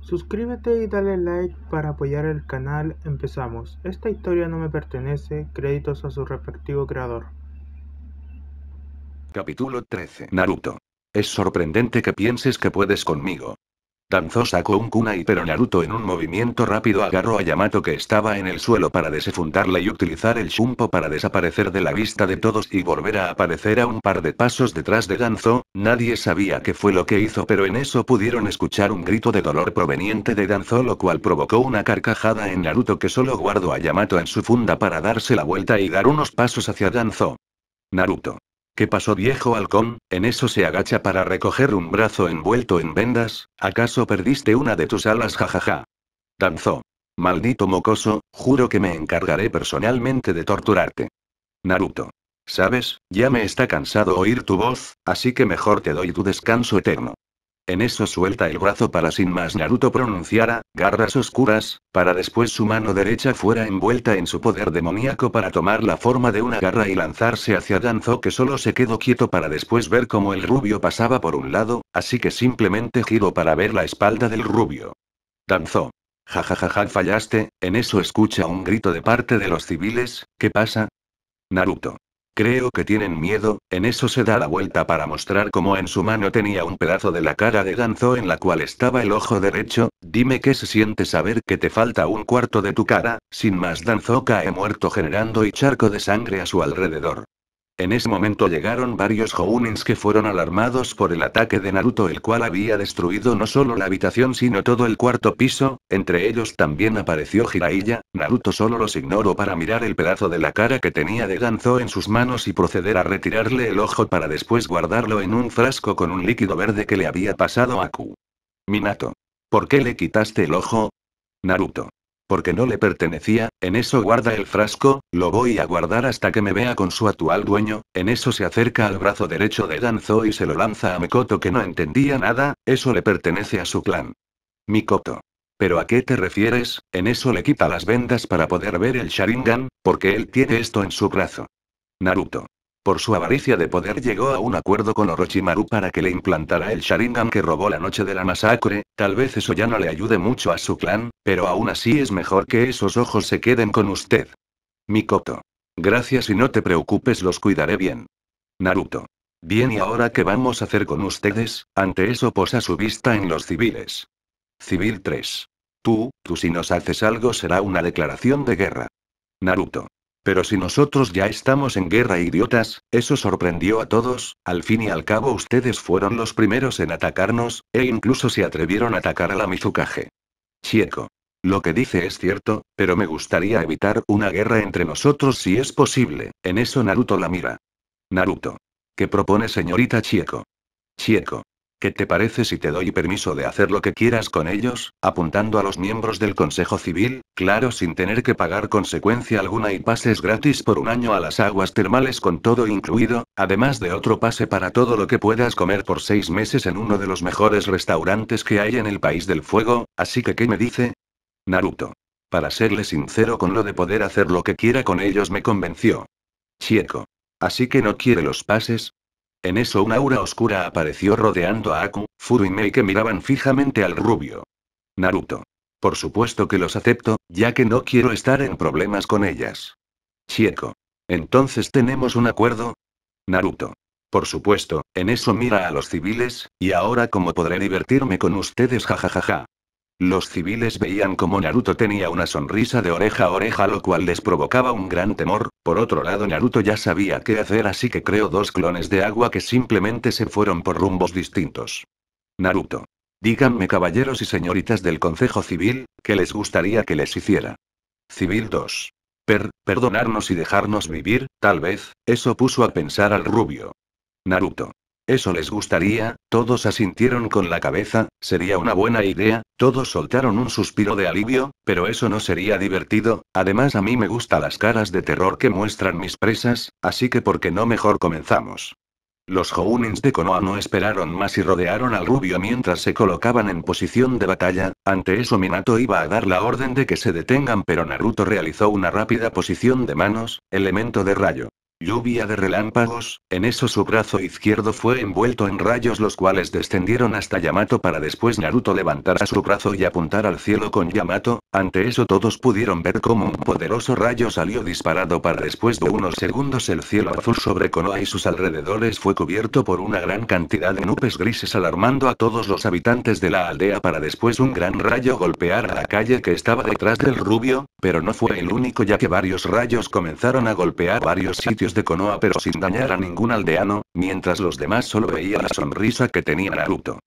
Suscríbete y dale like para apoyar el canal. Empezamos. Esta historia no me pertenece. Créditos a su respectivo creador. Capítulo 13. Naruto. Es sorprendente que pienses que puedes conmigo. Danzo sacó un kunai pero Naruto en un movimiento rápido agarró a Yamato que estaba en el suelo para desefundarla y utilizar el Shumpo para desaparecer de la vista de todos y volver a aparecer a un par de pasos detrás de Danzo, nadie sabía qué fue lo que hizo pero en eso pudieron escuchar un grito de dolor proveniente de Danzo lo cual provocó una carcajada en Naruto que solo guardó a Yamato en su funda para darse la vuelta y dar unos pasos hacia Danzo. Naruto. ¿Qué pasó viejo halcón? En eso se agacha para recoger un brazo envuelto en vendas, ¿acaso perdiste una de tus alas jajaja? Danzó. Maldito mocoso, juro que me encargaré personalmente de torturarte. Naruto. Sabes, ya me está cansado oír tu voz, así que mejor te doy tu descanso eterno. En eso suelta el brazo para sin más Naruto pronunciara, garras oscuras, para después su mano derecha fuera envuelta en su poder demoníaco para tomar la forma de una garra y lanzarse hacia Danzo que solo se quedó quieto para después ver cómo el rubio pasaba por un lado, así que simplemente giro para ver la espalda del rubio. Danzo. Jajajaja fallaste, en eso escucha un grito de parte de los civiles, ¿qué pasa? Naruto. Creo que tienen miedo, en eso se da la vuelta para mostrar cómo en su mano tenía un pedazo de la cara de Danzo en la cual estaba el ojo derecho, dime qué se siente saber que te falta un cuarto de tu cara, sin más Danzo cae muerto generando y charco de sangre a su alrededor. En ese momento llegaron varios Jounins que fueron alarmados por el ataque de Naruto el cual había destruido no solo la habitación sino todo el cuarto piso, entre ellos también apareció Jiraiya, Naruto solo los ignoró para mirar el pedazo de la cara que tenía de Ganzo en sus manos y proceder a retirarle el ojo para después guardarlo en un frasco con un líquido verde que le había pasado a Ku. Minato. ¿Por qué le quitaste el ojo? Naruto porque no le pertenecía, en eso guarda el frasco, lo voy a guardar hasta que me vea con su actual dueño, en eso se acerca al brazo derecho de Danzo y se lo lanza a Mikoto que no entendía nada, eso le pertenece a su clan. Mikoto. ¿Pero a qué te refieres? En eso le quita las vendas para poder ver el Sharingan, porque él tiene esto en su brazo. Naruto. Por su avaricia de poder llegó a un acuerdo con Orochimaru para que le implantara el Sharingan que robó la noche de la masacre, tal vez eso ya no le ayude mucho a su clan, pero aún así es mejor que esos ojos se queden con usted. Mikoto. Gracias y no te preocupes los cuidaré bien. Naruto. Bien y ahora qué vamos a hacer con ustedes, ante eso posa su vista en los civiles. Civil 3. Tú, tú si nos haces algo será una declaración de guerra. Naruto. Pero si nosotros ya estamos en guerra, idiotas, eso sorprendió a todos, al fin y al cabo ustedes fueron los primeros en atacarnos, e incluso se atrevieron a atacar a la Mizukage. Chieko. Lo que dice es cierto, pero me gustaría evitar una guerra entre nosotros si es posible, en eso Naruto la mira. Naruto. ¿Qué propone señorita Chieko? Chieko. ¿Qué te parece si te doy permiso de hacer lo que quieras con ellos, apuntando a los miembros del Consejo Civil, claro sin tener que pagar consecuencia alguna y pases gratis por un año a las aguas termales con todo incluido, además de otro pase para todo lo que puedas comer por seis meses en uno de los mejores restaurantes que hay en el País del Fuego, así que ¿qué me dice? Naruto. Para serle sincero con lo de poder hacer lo que quiera con ellos me convenció. Chieko. Así que no quiere los pases, en eso una aura oscura apareció rodeando a Aku, Furu y Mei que miraban fijamente al rubio. Naruto. Por supuesto que los acepto, ya que no quiero estar en problemas con ellas. Chieko. Entonces tenemos un acuerdo. Naruto. Por supuesto, en eso mira a los civiles, y ahora cómo podré divertirme con ustedes jajajaja. Los civiles veían como Naruto tenía una sonrisa de oreja a oreja lo cual les provocaba un gran temor, por otro lado Naruto ya sabía qué hacer así que creó dos clones de agua que simplemente se fueron por rumbos distintos. Naruto. Díganme caballeros y señoritas del Consejo Civil, ¿qué les gustaría que les hiciera? Civil 2. Per, perdonarnos y dejarnos vivir, tal vez, eso puso a pensar al rubio. Naruto. ¿Eso les gustaría? Todos asintieron con la cabeza, sería una buena idea, todos soltaron un suspiro de alivio, pero eso no sería divertido, además a mí me gustan las caras de terror que muestran mis presas, así que ¿por qué no mejor comenzamos? Los Hounins de Konoha no esperaron más y rodearon al rubio mientras se colocaban en posición de batalla, ante eso Minato iba a dar la orden de que se detengan pero Naruto realizó una rápida posición de manos, elemento de rayo. Lluvia de relámpagos, en eso su brazo izquierdo fue envuelto en rayos los cuales descendieron hasta Yamato para después Naruto levantar a su brazo y apuntar al cielo con Yamato, ante eso todos pudieron ver como un poderoso rayo salió disparado para después de unos segundos el cielo azul sobre Konoha y sus alrededores fue cubierto por una gran cantidad de nubes grises alarmando a todos los habitantes de la aldea para después un gran rayo golpear a la calle que estaba detrás del rubio, pero no fue el único ya que varios rayos comenzaron a golpear varios sitios de Konoha pero sin dañar a ningún aldeano, mientras los demás solo veían la sonrisa que tenía Naruto.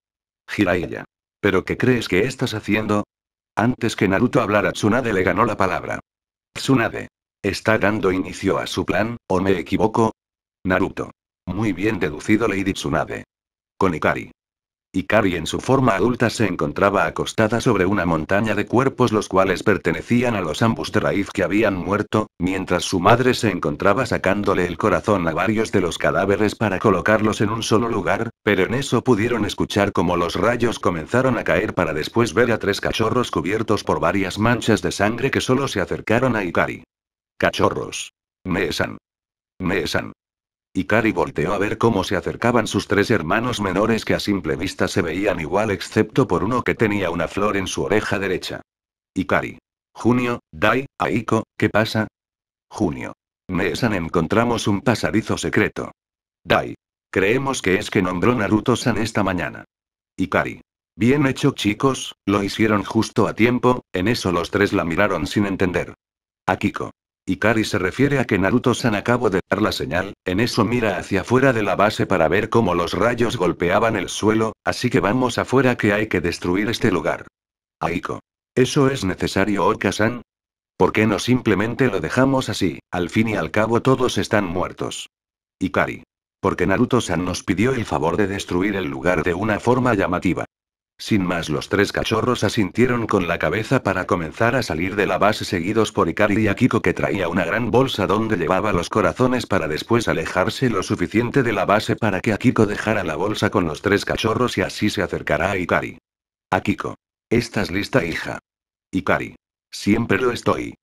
Jiraiya. ¿Pero qué crees que estás haciendo? Antes que Naruto hablara Tsunade le ganó la palabra. Tsunade. ¿Está dando inicio a su plan, o me equivoco? Naruto. Muy bien deducido Lady Tsunade. Konikari. Ikari en su forma adulta se encontraba acostada sobre una montaña de cuerpos los cuales pertenecían a los ambos de raíz que habían muerto, mientras su madre se encontraba sacándole el corazón a varios de los cadáveres para colocarlos en un solo lugar, pero en eso pudieron escuchar como los rayos comenzaron a caer para después ver a tres cachorros cubiertos por varias manchas de sangre que solo se acercaron a Ikari. Cachorros. Meesan. Meesan. Ikari volteó a ver cómo se acercaban sus tres hermanos menores que a simple vista se veían igual excepto por uno que tenía una flor en su oreja derecha. Ikari. Junio, Dai, Aiko, ¿qué pasa? Junio. Neesan encontramos un pasadizo secreto. Dai. Creemos que es que nombró Naruto-san esta mañana. Ikari. Bien hecho chicos, lo hicieron justo a tiempo, en eso los tres la miraron sin entender. Akiko. Ikari se refiere a que Naruto-san acabo de dar la señal, en eso mira hacia afuera de la base para ver cómo los rayos golpeaban el suelo, así que vamos afuera que hay que destruir este lugar. Aiko. ¿Eso es necesario Oka-san? ¿Por qué no simplemente lo dejamos así? Al fin y al cabo todos están muertos. Ikari. Porque Naruto-san nos pidió el favor de destruir el lugar de una forma llamativa. Sin más, los tres cachorros asintieron con la cabeza para comenzar a salir de la base, seguidos por Ikari y Akiko, que traía una gran bolsa donde llevaba los corazones para después alejarse lo suficiente de la base para que Akiko dejara la bolsa con los tres cachorros y así se acercará a Ikari. Akiko. Estás lista, hija. Ikari. Siempre lo estoy.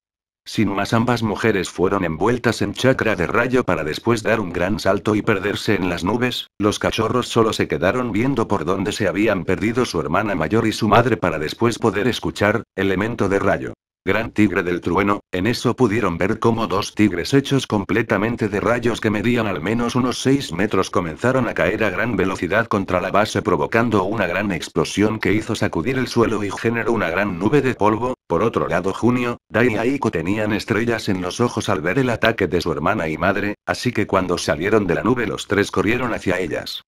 Sin más ambas mujeres fueron envueltas en chakra de rayo para después dar un gran salto y perderse en las nubes, los cachorros solo se quedaron viendo por dónde se habían perdido su hermana mayor y su madre para después poder escuchar, elemento de rayo gran tigre del trueno, en eso pudieron ver cómo dos tigres hechos completamente de rayos que medían al menos unos 6 metros comenzaron a caer a gran velocidad contra la base provocando una gran explosión que hizo sacudir el suelo y generó una gran nube de polvo, por otro lado Junio, Dai y Aiko tenían estrellas en los ojos al ver el ataque de su hermana y madre, así que cuando salieron de la nube los tres corrieron hacia ellas.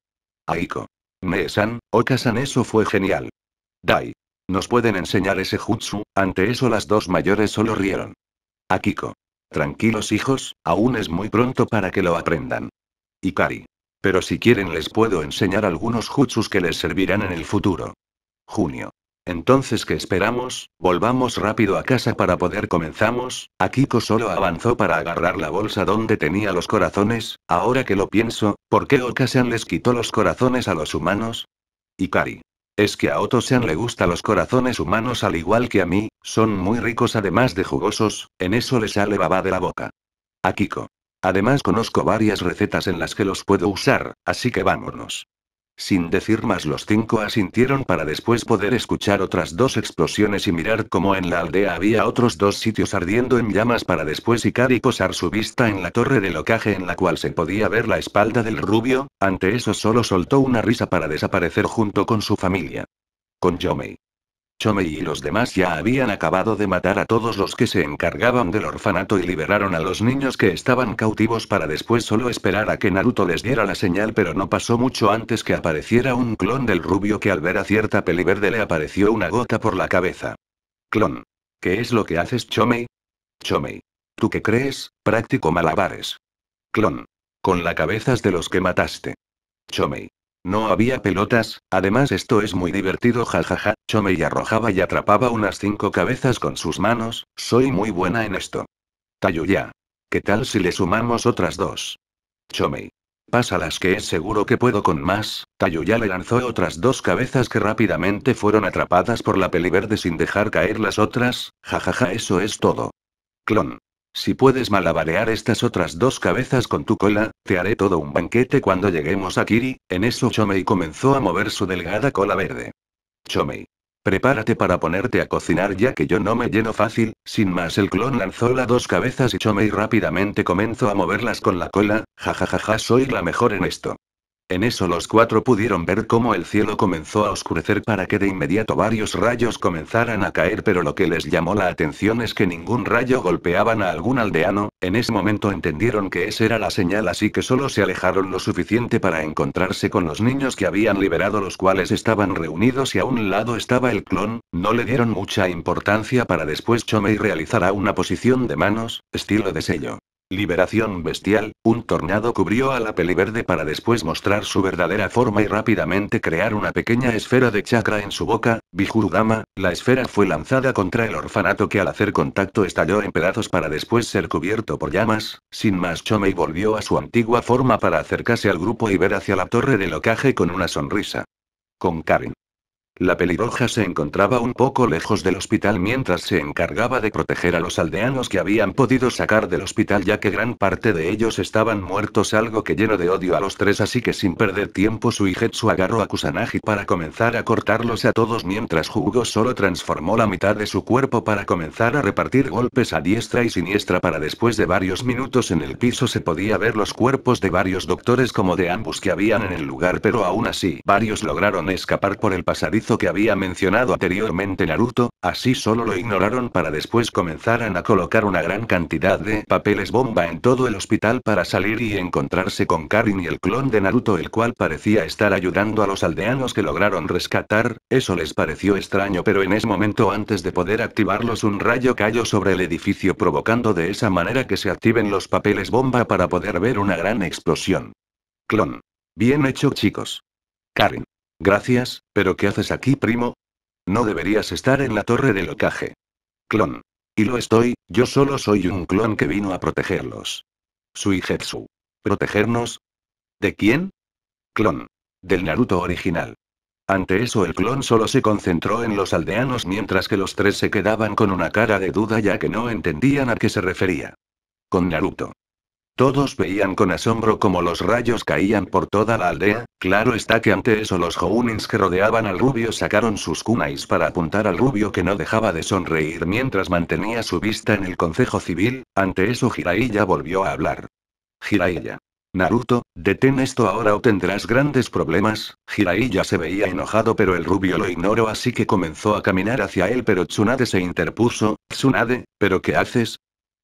Aiko. Meesan, Okasan eso fue genial. Dai. Nos pueden enseñar ese jutsu, ante eso las dos mayores solo rieron. Akiko. Ah, Tranquilos hijos, aún es muy pronto para que lo aprendan. Ikari. Pero si quieren les puedo enseñar algunos jutsus que les servirán en el futuro. Junio. Entonces qué esperamos? Volvamos rápido a casa para poder comenzamos. Akiko ah, solo avanzó para agarrar la bolsa donde tenía los corazones. Ahora que lo pienso, ¿por qué Okasan les quitó los corazones a los humanos? Ikari. Es que a otros sean le gustan los corazones humanos al igual que a mí, son muy ricos además de jugosos, en eso le sale baba de la boca. Kiko. Además conozco varias recetas en las que los puedo usar, así que vámonos. Sin decir más, los cinco asintieron para después poder escuchar otras dos explosiones y mirar cómo en la aldea había otros dos sitios ardiendo en llamas para después y y posar su vista en la torre de locaje en la cual se podía ver la espalda del rubio, ante eso solo soltó una risa para desaparecer junto con su familia. Con Yomei. Chomei y los demás ya habían acabado de matar a todos los que se encargaban del orfanato y liberaron a los niños que estaban cautivos para después solo esperar a que Naruto les diera la señal pero no pasó mucho antes que apareciera un clon del rubio que al ver a cierta peli verde le apareció una gota por la cabeza. Clon. ¿Qué es lo que haces Chomei? Chomei. ¿Tú qué crees? Práctico malabares. Clon. Con la cabezas de los que mataste. Chomei. No había pelotas, además esto es muy divertido jajaja, Chomei arrojaba y atrapaba unas cinco cabezas con sus manos, soy muy buena en esto. Tayuya. ¿Qué tal si le sumamos otras dos? Chomei. Pasa las que es seguro que puedo con más, Tayuya le lanzó otras dos cabezas que rápidamente fueron atrapadas por la peli verde sin dejar caer las otras, jajaja eso es todo. Clon. Si puedes malabarear estas otras dos cabezas con tu cola, te haré todo un banquete cuando lleguemos a Kiri. En eso Chomei comenzó a mover su delgada cola verde. Chomei. Prepárate para ponerte a cocinar ya que yo no me lleno fácil, sin más el clon lanzó las dos cabezas y Chomei rápidamente comenzó a moverlas con la cola, jajajaja soy la mejor en esto. En eso los cuatro pudieron ver cómo el cielo comenzó a oscurecer para que de inmediato varios rayos comenzaran a caer, pero lo que les llamó la atención es que ningún rayo golpeaban a algún aldeano, en ese momento entendieron que esa era la señal así que solo se alejaron lo suficiente para encontrarse con los niños que habían liberado los cuales estaban reunidos y a un lado estaba el clon, no le dieron mucha importancia para después Chomei realizará una posición de manos, estilo de sello. Liberación bestial, un tornado cubrió a la peli verde para después mostrar su verdadera forma y rápidamente crear una pequeña esfera de chakra en su boca, Bijurudama, la esfera fue lanzada contra el orfanato que al hacer contacto estalló en pedazos para después ser cubierto por llamas, sin más Chomei volvió a su antigua forma para acercarse al grupo y ver hacia la torre del ocaje con una sonrisa. Con Karen. La pelirroja se encontraba un poco lejos del hospital mientras se encargaba de proteger a los aldeanos que habían podido sacar del hospital ya que gran parte de ellos estaban muertos algo que lleno de odio a los tres así que sin perder tiempo su Suigetsu agarró a Kusanagi para comenzar a cortarlos a todos mientras Hugo solo transformó la mitad de su cuerpo para comenzar a repartir golpes a diestra y siniestra para después de varios minutos en el piso se podía ver los cuerpos de varios doctores como de ambos que habían en el lugar pero aún así varios lograron escapar por el pasadizo que había mencionado anteriormente Naruto, así solo lo ignoraron para después comenzaran a colocar una gran cantidad de papeles bomba en todo el hospital para salir y encontrarse con Karin y el clon de Naruto el cual parecía estar ayudando a los aldeanos que lograron rescatar, eso les pareció extraño pero en ese momento antes de poder activarlos un rayo cayó sobre el edificio provocando de esa manera que se activen los papeles bomba para poder ver una gran explosión. Clon. Bien hecho chicos. Karin. Gracias, pero ¿qué haces aquí, primo? No deberías estar en la torre del ocaje. Clon. Y lo estoy, yo solo soy un clon que vino a protegerlos. Suijetsu. ¿Protegernos? ¿De quién? Clon. Del Naruto original. Ante eso el clon solo se concentró en los aldeanos mientras que los tres se quedaban con una cara de duda ya que no entendían a qué se refería. Con Naruto. Todos veían con asombro cómo los rayos caían por toda la aldea, claro está que ante eso los Hounins que rodeaban al rubio sacaron sus kunais para apuntar al rubio que no dejaba de sonreír mientras mantenía su vista en el Concejo Civil, ante eso Jiraiya volvió a hablar. Jiraiya. Naruto, detén esto ahora o tendrás grandes problemas. Jiraiya se veía enojado pero el rubio lo ignoró así que comenzó a caminar hacia él pero Tsunade se interpuso. Tsunade, ¿pero qué haces?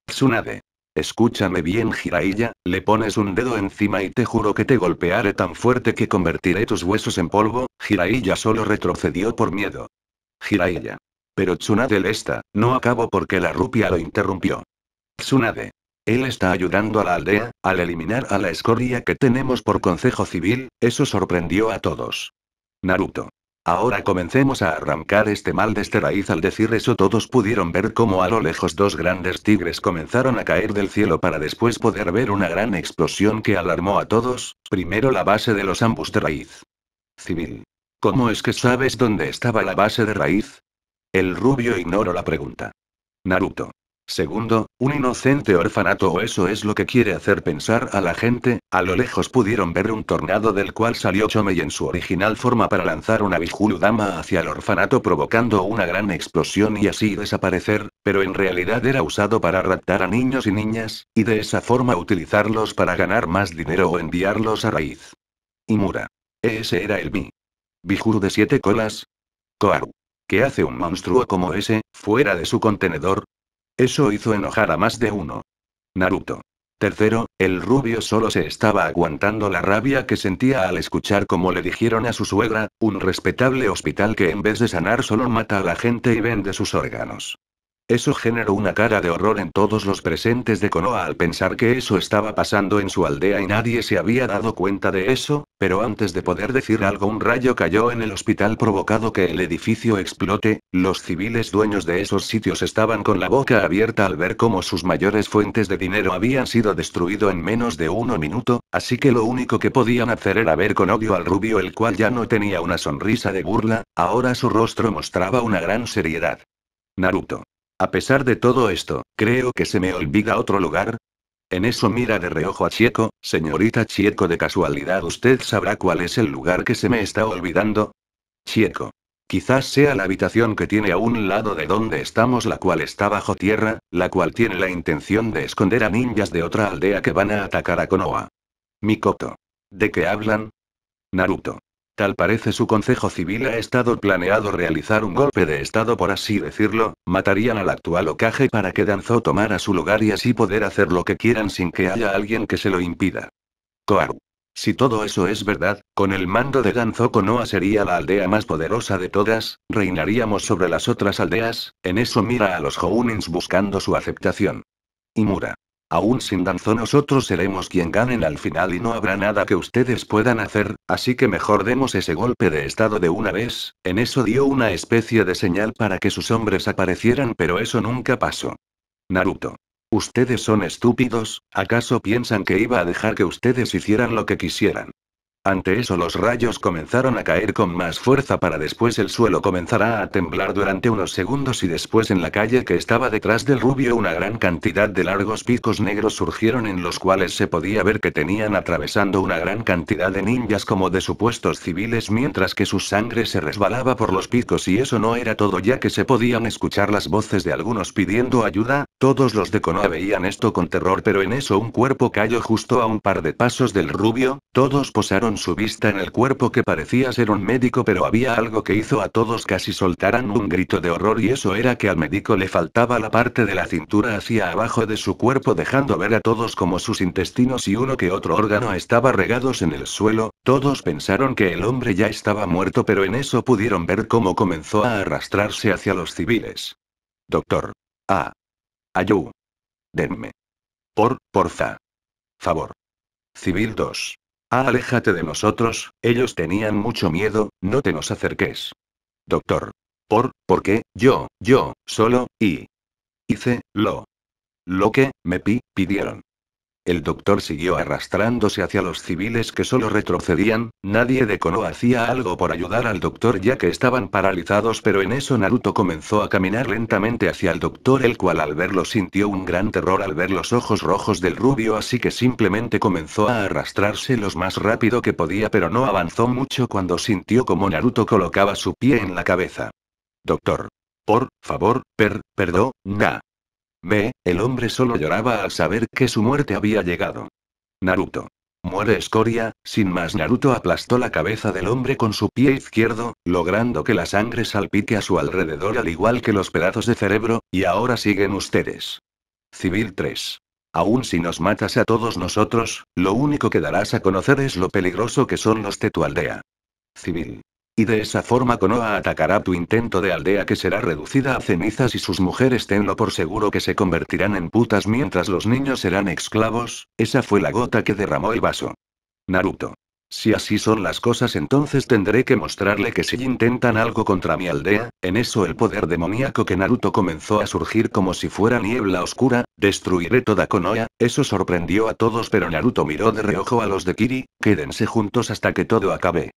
Tsunade. Escúchame bien, Jiraiya, le pones un dedo encima y te juro que te golpearé tan fuerte que convertiré tus huesos en polvo. Jiraiya solo retrocedió por miedo. Jiraiya. Pero Tsunade le está, no acabo porque la rupia lo interrumpió. Tsunade. Él está ayudando a la aldea, al eliminar a la escoria que tenemos por Consejo Civil, eso sorprendió a todos. Naruto. Ahora comencemos a arrancar este mal de este raíz. Al decir eso todos pudieron ver cómo a lo lejos dos grandes tigres comenzaron a caer del cielo para después poder ver una gran explosión que alarmó a todos, primero la base de los ambos de raíz. Civil. ¿Cómo es que sabes dónde estaba la base de raíz? El rubio ignoró la pregunta. Naruto. Segundo, un inocente orfanato o eso es lo que quiere hacer pensar a la gente, a lo lejos pudieron ver un tornado del cual salió Chomei en su original forma para lanzar una Dama hacia el orfanato provocando una gran explosión y así desaparecer, pero en realidad era usado para raptar a niños y niñas, y de esa forma utilizarlos para ganar más dinero o enviarlos a raíz. Imura. Ese era el Mi. Bijuru de siete colas. Koaru. ¿Qué hace un monstruo como ese, fuera de su contenedor? Eso hizo enojar a más de uno. Naruto. Tercero, el rubio solo se estaba aguantando la rabia que sentía al escuchar como le dijeron a su suegra, un respetable hospital que en vez de sanar solo mata a la gente y vende sus órganos. Eso generó una cara de horror en todos los presentes de Konoha al pensar que eso estaba pasando en su aldea y nadie se había dado cuenta de eso, pero antes de poder decir algo un rayo cayó en el hospital provocado que el edificio explote, los civiles dueños de esos sitios estaban con la boca abierta al ver cómo sus mayores fuentes de dinero habían sido destruido en menos de uno minuto, así que lo único que podían hacer era ver con odio al rubio el cual ya no tenía una sonrisa de burla, ahora su rostro mostraba una gran seriedad. Naruto. A pesar de todo esto, creo que se me olvida otro lugar. En eso mira de reojo a Chieco, señorita Chieco, de casualidad usted sabrá cuál es el lugar que se me está olvidando. Chieco. Quizás sea la habitación que tiene a un lado de donde estamos, la cual está bajo tierra, la cual tiene la intención de esconder a ninjas de otra aldea que van a atacar a Konoha. Mikoto. ¿De qué hablan? Naruto. Tal parece su Consejo Civil ha estado planeado realizar un golpe de Estado por así decirlo, matarían al actual Okage para que Danzo tomara su lugar y así poder hacer lo que quieran sin que haya alguien que se lo impida. Koaru. Si todo eso es verdad, con el mando de Danzo Konoha sería la aldea más poderosa de todas, reinaríamos sobre las otras aldeas, en eso mira a los Hounins buscando su aceptación. Imura. Aún sin Danzo nosotros seremos quien ganen al final y no habrá nada que ustedes puedan hacer, así que mejor demos ese golpe de estado de una vez, en eso dio una especie de señal para que sus hombres aparecieran pero eso nunca pasó. Naruto. Ustedes son estúpidos, ¿acaso piensan que iba a dejar que ustedes hicieran lo que quisieran? Ante eso los rayos comenzaron a caer con más fuerza para después el suelo comenzará a temblar durante unos segundos y después en la calle que estaba detrás del rubio una gran cantidad de largos picos negros surgieron en los cuales se podía ver que tenían atravesando una gran cantidad de ninjas como de supuestos civiles mientras que su sangre se resbalaba por los picos y eso no era todo ya que se podían escuchar las voces de algunos pidiendo ayuda, todos los de Konoha veían esto con terror pero en eso un cuerpo cayó justo a un par de pasos del rubio, todos posaron su vista en el cuerpo que parecía ser un médico, pero había algo que hizo a todos casi soltaran un grito de horror y eso era que al médico le faltaba la parte de la cintura hacia abajo de su cuerpo, dejando ver a todos como sus intestinos y uno que otro órgano estaba regados en el suelo. Todos pensaron que el hombre ya estaba muerto, pero en eso pudieron ver cómo comenzó a arrastrarse hacia los civiles. Doctor. A. Ah. Ayú. Denme. Por, porfa. Favor. Civil 2. Ah, aléjate de nosotros, ellos tenían mucho miedo, no te nos acerques. Doctor. Por, porque, yo, yo, solo, y. Hice, lo. Lo que, me pi, pidieron. El doctor siguió arrastrándose hacia los civiles que solo retrocedían, nadie de Kono hacía algo por ayudar al doctor ya que estaban paralizados pero en eso Naruto comenzó a caminar lentamente hacia el doctor el cual al verlo sintió un gran terror al ver los ojos rojos del rubio así que simplemente comenzó a arrastrarse los más rápido que podía pero no avanzó mucho cuando sintió como Naruto colocaba su pie en la cabeza. Doctor. Por favor, per, perdón, na. Ve, el hombre solo lloraba al saber que su muerte había llegado. Naruto. Muere escoria, sin más Naruto aplastó la cabeza del hombre con su pie izquierdo, logrando que la sangre salpique a su alrededor al igual que los pedazos de cerebro, y ahora siguen ustedes. Civil 3. Aún si nos matas a todos nosotros, lo único que darás a conocer es lo peligroso que son los de tu aldea. Civil. Y de esa forma Konoha atacará tu intento de aldea que será reducida a cenizas y sus mujeres tenlo por seguro que se convertirán en putas mientras los niños serán esclavos, esa fue la gota que derramó el vaso. Naruto. Si así son las cosas entonces tendré que mostrarle que si intentan algo contra mi aldea, en eso el poder demoníaco que Naruto comenzó a surgir como si fuera niebla oscura, destruiré toda Konoha, eso sorprendió a todos pero Naruto miró de reojo a los de Kiri, quédense juntos hasta que todo acabe.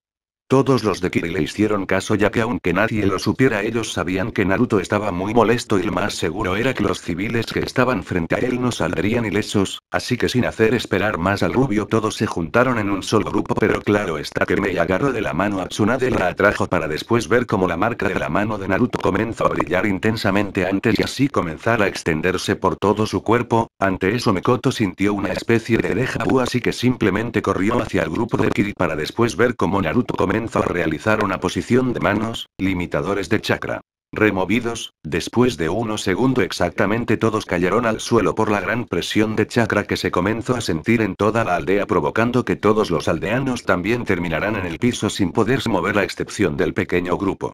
Todos los de Kiri le hicieron caso ya que aunque nadie lo supiera ellos sabían que Naruto estaba muy molesto y lo más seguro era que los civiles que estaban frente a él no saldrían ilesos, así que sin hacer esperar más al rubio todos se juntaron en un solo grupo pero claro está que me agarró de la mano a Tsunade y la atrajo para después ver cómo la marca de la mano de Naruto comenzó a brillar intensamente antes y así comenzar a extenderse por todo su cuerpo, ante eso Mekoto sintió una especie de deja vu así que simplemente corrió hacia el grupo de Kiri para después ver cómo Naruto comenzó comenzó a realizar una posición de manos, limitadores de chakra. Removidos, después de uno segundo exactamente todos cayeron al suelo por la gran presión de chakra que se comenzó a sentir en toda la aldea provocando que todos los aldeanos también terminarán en el piso sin poderse mover a excepción del pequeño grupo.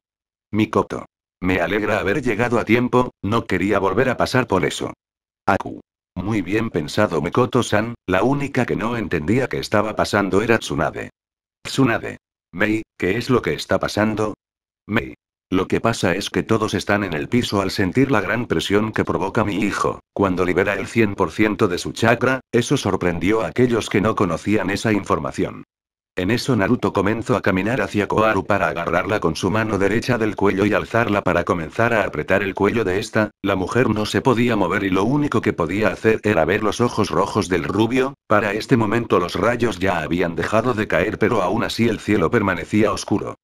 Mikoto. Me alegra haber llegado a tiempo, no quería volver a pasar por eso. Aku. Muy bien pensado Mikoto-san, la única que no entendía que estaba pasando era Tsunade. Tsunade. May, ¿qué es lo que está pasando? May. Lo que pasa es que todos están en el piso al sentir la gran presión que provoca mi hijo. Cuando libera el 100% de su chakra, eso sorprendió a aquellos que no conocían esa información. En eso Naruto comenzó a caminar hacia Koharu para agarrarla con su mano derecha del cuello y alzarla para comenzar a apretar el cuello de esta, la mujer no se podía mover y lo único que podía hacer era ver los ojos rojos del rubio, para este momento los rayos ya habían dejado de caer pero aún así el cielo permanecía oscuro.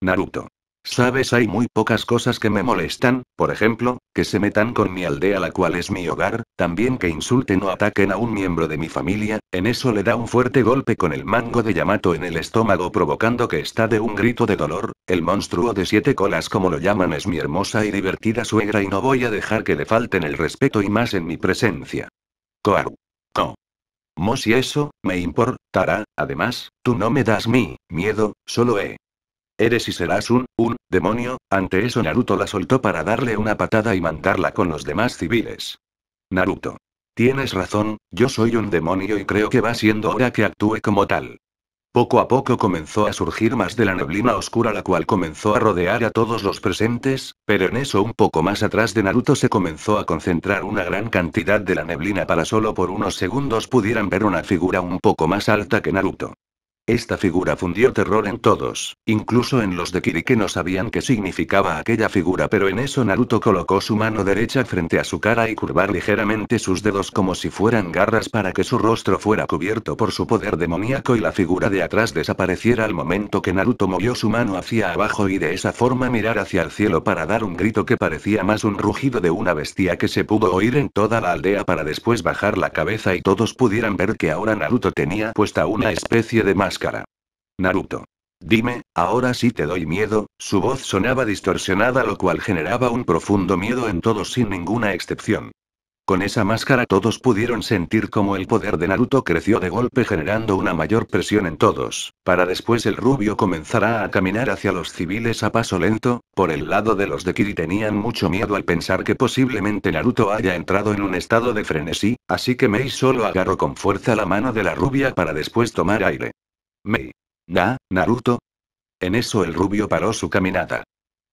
Naruto. Sabes, hay muy pocas cosas que me molestan, por ejemplo, que se metan con mi aldea, la cual es mi hogar, también que insulten o ataquen a un miembro de mi familia, en eso le da un fuerte golpe con el mango de Yamato en el estómago provocando que está de un grito de dolor, el monstruo de siete colas como lo llaman es mi hermosa y divertida suegra y no voy a dejar que le falten el respeto y más en mi presencia. Koaru. ¡No! Mos y eso, me importará, además, tú no me das mi miedo, solo he Eres y serás un, un, demonio, ante eso Naruto la soltó para darle una patada y mandarla con los demás civiles. Naruto. Tienes razón, yo soy un demonio y creo que va siendo hora que actúe como tal. Poco a poco comenzó a surgir más de la neblina oscura la cual comenzó a rodear a todos los presentes, pero en eso un poco más atrás de Naruto se comenzó a concentrar una gran cantidad de la neblina para solo por unos segundos pudieran ver una figura un poco más alta que Naruto. Esta figura fundió terror en todos, incluso en los de Kiri que no sabían qué significaba aquella figura, pero en eso Naruto colocó su mano derecha frente a su cara y curvar ligeramente sus dedos como si fueran garras para que su rostro fuera cubierto por su poder demoníaco y la figura de atrás desapareciera al momento que Naruto movió su mano hacia abajo y de esa forma mirar hacia el cielo para dar un grito que parecía más un rugido de una bestia que se pudo oír en toda la aldea para después bajar la cabeza y todos pudieran ver que ahora Naruto tenía puesta una especie de máscara Naruto. Dime, ahora sí te doy miedo, su voz sonaba distorsionada lo cual generaba un profundo miedo en todos sin ninguna excepción. Con esa máscara todos pudieron sentir cómo el poder de Naruto creció de golpe generando una mayor presión en todos, para después el rubio comenzará a caminar hacia los civiles a paso lento, por el lado de los de Kiri tenían mucho miedo al pensar que posiblemente Naruto haya entrado en un estado de frenesí, así que Mei solo agarró con fuerza la mano de la rubia para después tomar aire. Mei. Da, Naruto. En eso el rubio paró su caminata.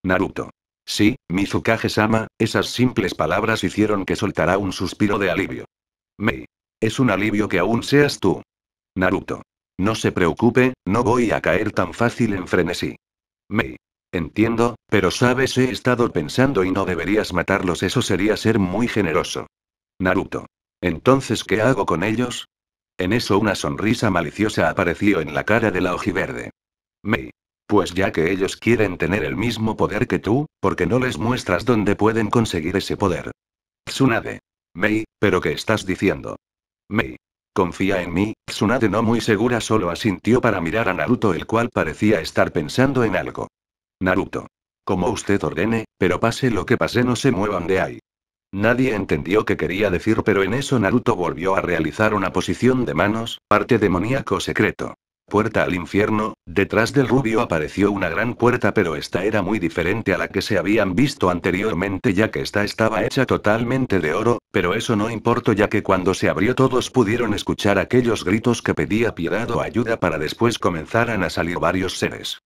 Naruto. Sí, Mizukage-sama, esas simples palabras hicieron que soltara un suspiro de alivio. Mei. Es un alivio que aún seas tú. Naruto. No se preocupe, no voy a caer tan fácil en frenesí. Mei. Entiendo, pero sabes, he estado pensando y no deberías matarlos, eso sería ser muy generoso. Naruto. Entonces, ¿qué hago con ellos? En eso una sonrisa maliciosa apareció en la cara de la ojiverde. Mei. Pues ya que ellos quieren tener el mismo poder que tú, porque no les muestras dónde pueden conseguir ese poder? Tsunade. Mei, ¿pero qué estás diciendo? Mei. Confía en mí, Tsunade no muy segura solo asintió para mirar a Naruto el cual parecía estar pensando en algo. Naruto. Como usted ordene, pero pase lo que pase no se muevan de ahí. Nadie entendió qué quería decir, pero en eso Naruto volvió a realizar una posición de manos, parte demoníaco secreto. Puerta al infierno, detrás del rubio apareció una gran puerta, pero esta era muy diferente a la que se habían visto anteriormente, ya que esta estaba hecha totalmente de oro, pero eso no importó, ya que cuando se abrió todos pudieron escuchar aquellos gritos que pedía piedad o ayuda para después comenzaran a salir varios seres.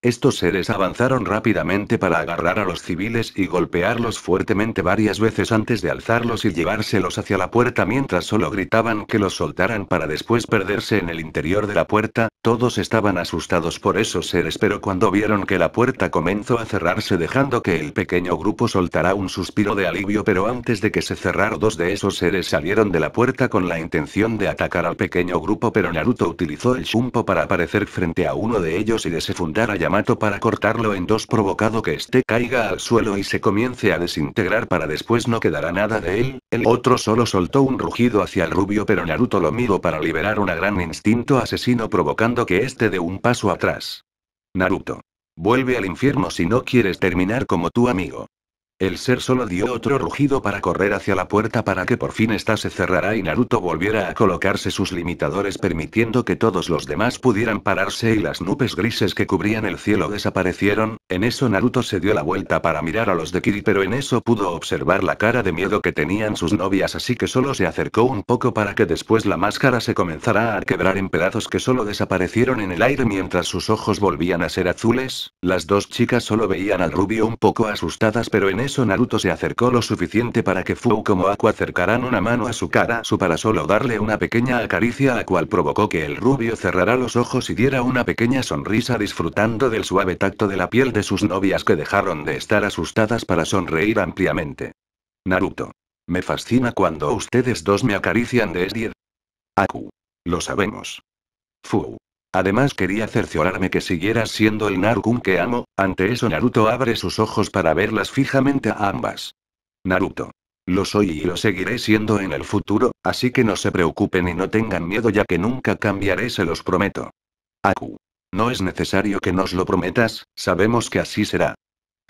Estos seres avanzaron rápidamente para agarrar a los civiles y golpearlos fuertemente varias veces antes de alzarlos y llevárselos hacia la puerta mientras solo gritaban que los soltaran para después perderse en el interior de la puerta, todos estaban asustados por esos seres pero cuando vieron que la puerta comenzó a cerrarse dejando que el pequeño grupo soltara un suspiro de alivio pero antes de que se cerrara dos de esos seres salieron de la puerta con la intención de atacar al pequeño grupo pero Naruto utilizó el Shumpo para aparecer frente a uno de ellos y desefundar a mato para cortarlo en dos provocado que este caiga al suelo y se comience a desintegrar para después no quedará nada de él, el otro solo soltó un rugido hacia el rubio pero Naruto lo miró para liberar una gran instinto asesino provocando que este dé un paso atrás. Naruto. Vuelve al infierno si no quieres terminar como tu amigo. El ser solo dio otro rugido para correr hacia la puerta para que por fin esta se cerrara y Naruto volviera a colocarse sus limitadores permitiendo que todos los demás pudieran pararse y las nubes grises que cubrían el cielo desaparecieron, en eso Naruto se dio la vuelta para mirar a los de Kiri pero en eso pudo observar la cara de miedo que tenían sus novias así que solo se acercó un poco para que después la máscara se comenzara a quebrar en pedazos que solo desaparecieron en el aire mientras sus ojos volvían a ser azules, las dos chicas solo veían al rubio un poco asustadas pero en eso eso Naruto se acercó lo suficiente para que Fu como Aku acercaran una mano a su cara su para solo darle una pequeña acaricia a cual provocó que el rubio cerrara los ojos y diera una pequeña sonrisa disfrutando del suave tacto de la piel de sus novias que dejaron de estar asustadas para sonreír ampliamente. Naruto. Me fascina cuando ustedes dos me acarician de Esdir. Aku. Lo sabemos. Fu. Además quería cerciorarme que siguieras siendo el Narukun que amo, ante eso Naruto abre sus ojos para verlas fijamente a ambas. Naruto. Lo soy y lo seguiré siendo en el futuro, así que no se preocupen y no tengan miedo ya que nunca cambiaré, se los prometo. Aku. No es necesario que nos lo prometas, sabemos que así será.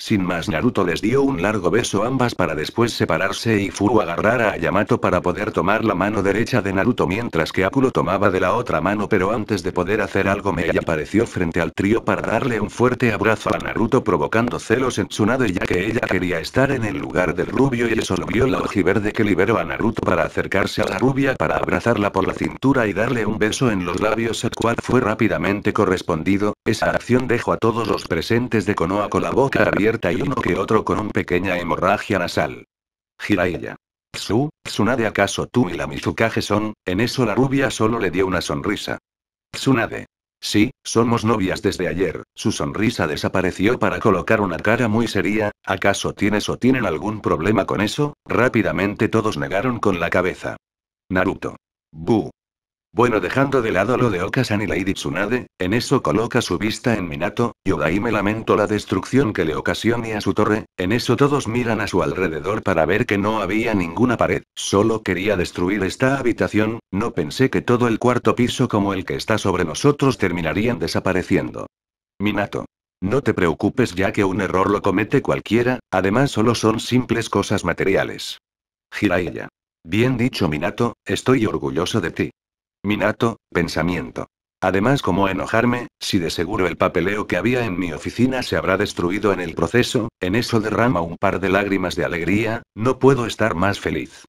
Sin más Naruto les dio un largo beso ambas para después separarse y Furu agarrar a Yamato para poder tomar la mano derecha de Naruto mientras que Akulo tomaba de la otra mano pero antes de poder hacer algo Mei apareció frente al trío para darle un fuerte abrazo a Naruto provocando celos en Tsunade ya que ella quería estar en el lugar del rubio y eso lo vio la ojiverde que liberó a Naruto para acercarse a la rubia para abrazarla por la cintura y darle un beso en los labios el cual fue rápidamente correspondido, esa acción dejó a todos los presentes de Konoha con la boca abierta y uno que otro con una pequeña hemorragia nasal. Jiraiya. Su, Tsunade acaso tú y la Mizukage son, en eso la rubia solo le dio una sonrisa. Tsunade. Sí, somos novias desde ayer, su sonrisa desapareció para colocar una cara muy seria, ¿acaso tienes o tienen algún problema con eso? Rápidamente todos negaron con la cabeza. Naruto. Bu. Bueno, dejando de lado lo de Okasan y Lady Tsunade, en eso coloca su vista en Minato, y me lamento la destrucción que le ocasioné a su torre, en eso todos miran a su alrededor para ver que no había ninguna pared, solo quería destruir esta habitación, no pensé que todo el cuarto piso como el que está sobre nosotros terminarían desapareciendo. Minato. No te preocupes ya que un error lo comete cualquiera, además solo son simples cosas materiales. Jiraiya. Bien dicho Minato, estoy orgulloso de ti. Minato, pensamiento. Además, como enojarme, si de seguro el papeleo que había en mi oficina se habrá destruido en el proceso, en eso derrama un par de lágrimas de alegría, no puedo estar más feliz.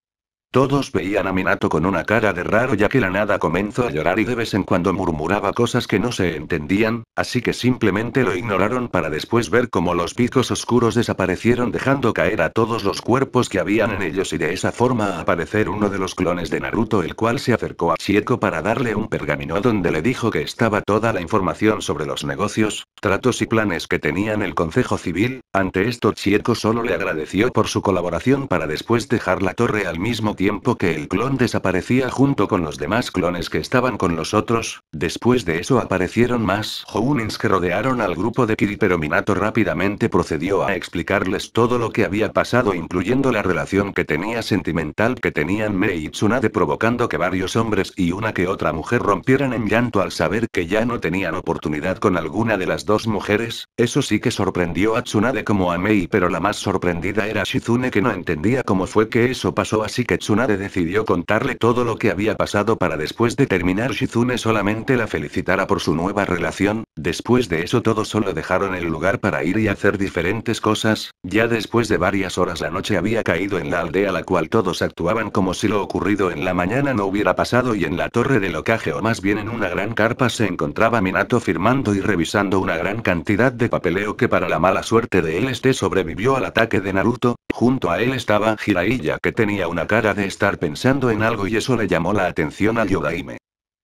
Todos veían a Minato con una cara de raro ya que la nada comenzó a llorar y de vez en cuando murmuraba cosas que no se entendían, así que simplemente lo ignoraron para después ver cómo los picos oscuros desaparecieron dejando caer a todos los cuerpos que habían en ellos y de esa forma aparecer uno de los clones de Naruto el cual se acercó a Chieko para darle un pergamino donde le dijo que estaba toda la información sobre los negocios, tratos y planes que tenían el Consejo Civil, ante esto Chieko solo le agradeció por su colaboración para después dejar la torre al mismo tiempo que el clon desaparecía junto con los demás clones que estaban con los otros, después de eso aparecieron más Hounins que rodearon al grupo de Kiri pero Minato rápidamente procedió a explicarles todo lo que había pasado incluyendo la relación que tenía sentimental que tenían Mei y Tsunade provocando que varios hombres y una que otra mujer rompieran en llanto al saber que ya no tenían oportunidad con alguna de las dos mujeres, eso sí que sorprendió a Tsunade como a Mei pero la más sorprendida era Shizune que no entendía cómo fue que eso pasó así que Tsunade decidió contarle todo lo que había pasado para después de terminar Shizune solamente la felicitara por su nueva relación, después de eso todos solo dejaron el lugar para ir y hacer diferentes cosas, ya después de varias horas la noche había caído en la aldea la cual todos actuaban como si lo ocurrido en la mañana no hubiera pasado y en la torre del ocaje o más bien en una gran carpa se encontraba Minato firmando y revisando una gran cantidad de papeleo que para la mala suerte de él este sobrevivió al ataque de Naruto, junto a él estaba Jiraiya que tenía una cara de estar pensando en algo y eso le llamó la atención a Yodaime.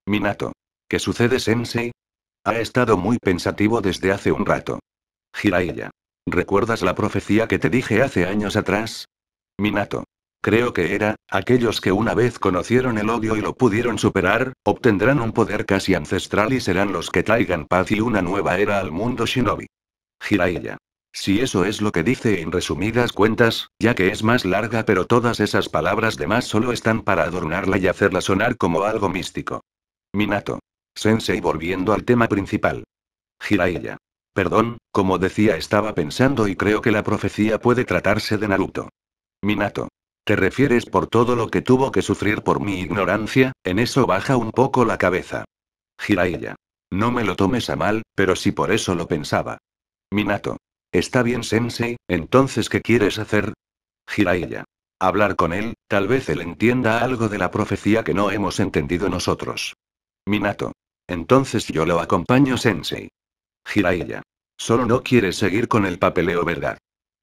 Minato. ¿Qué sucede, Sensei? Ha estado muy pensativo desde hace un rato. Jiraiya. ¿Recuerdas la profecía que te dije hace años atrás? Minato. Creo que era, aquellos que una vez conocieron el odio y lo pudieron superar, obtendrán un poder casi ancestral y serán los que traigan paz y una nueva era al mundo shinobi. Jiraiya. Si eso es lo que dice en resumidas cuentas, ya que es más larga pero todas esas palabras de más solo están para adornarla y hacerla sonar como algo místico. Minato. Sensei volviendo al tema principal. Jiraiya. Perdón, como decía estaba pensando y creo que la profecía puede tratarse de Naruto. Minato. ¿Te refieres por todo lo que tuvo que sufrir por mi ignorancia? En eso baja un poco la cabeza. Jiraiya. No me lo tomes a mal, pero si por eso lo pensaba. Minato. Está bien, Sensei, entonces ¿qué quieres hacer? Jiraiya. Hablar con él, tal vez él entienda algo de la profecía que no hemos entendido nosotros. Minato. Entonces yo lo acompaño, Sensei. Jiraiya. Solo no quieres seguir con el papeleo, ¿verdad?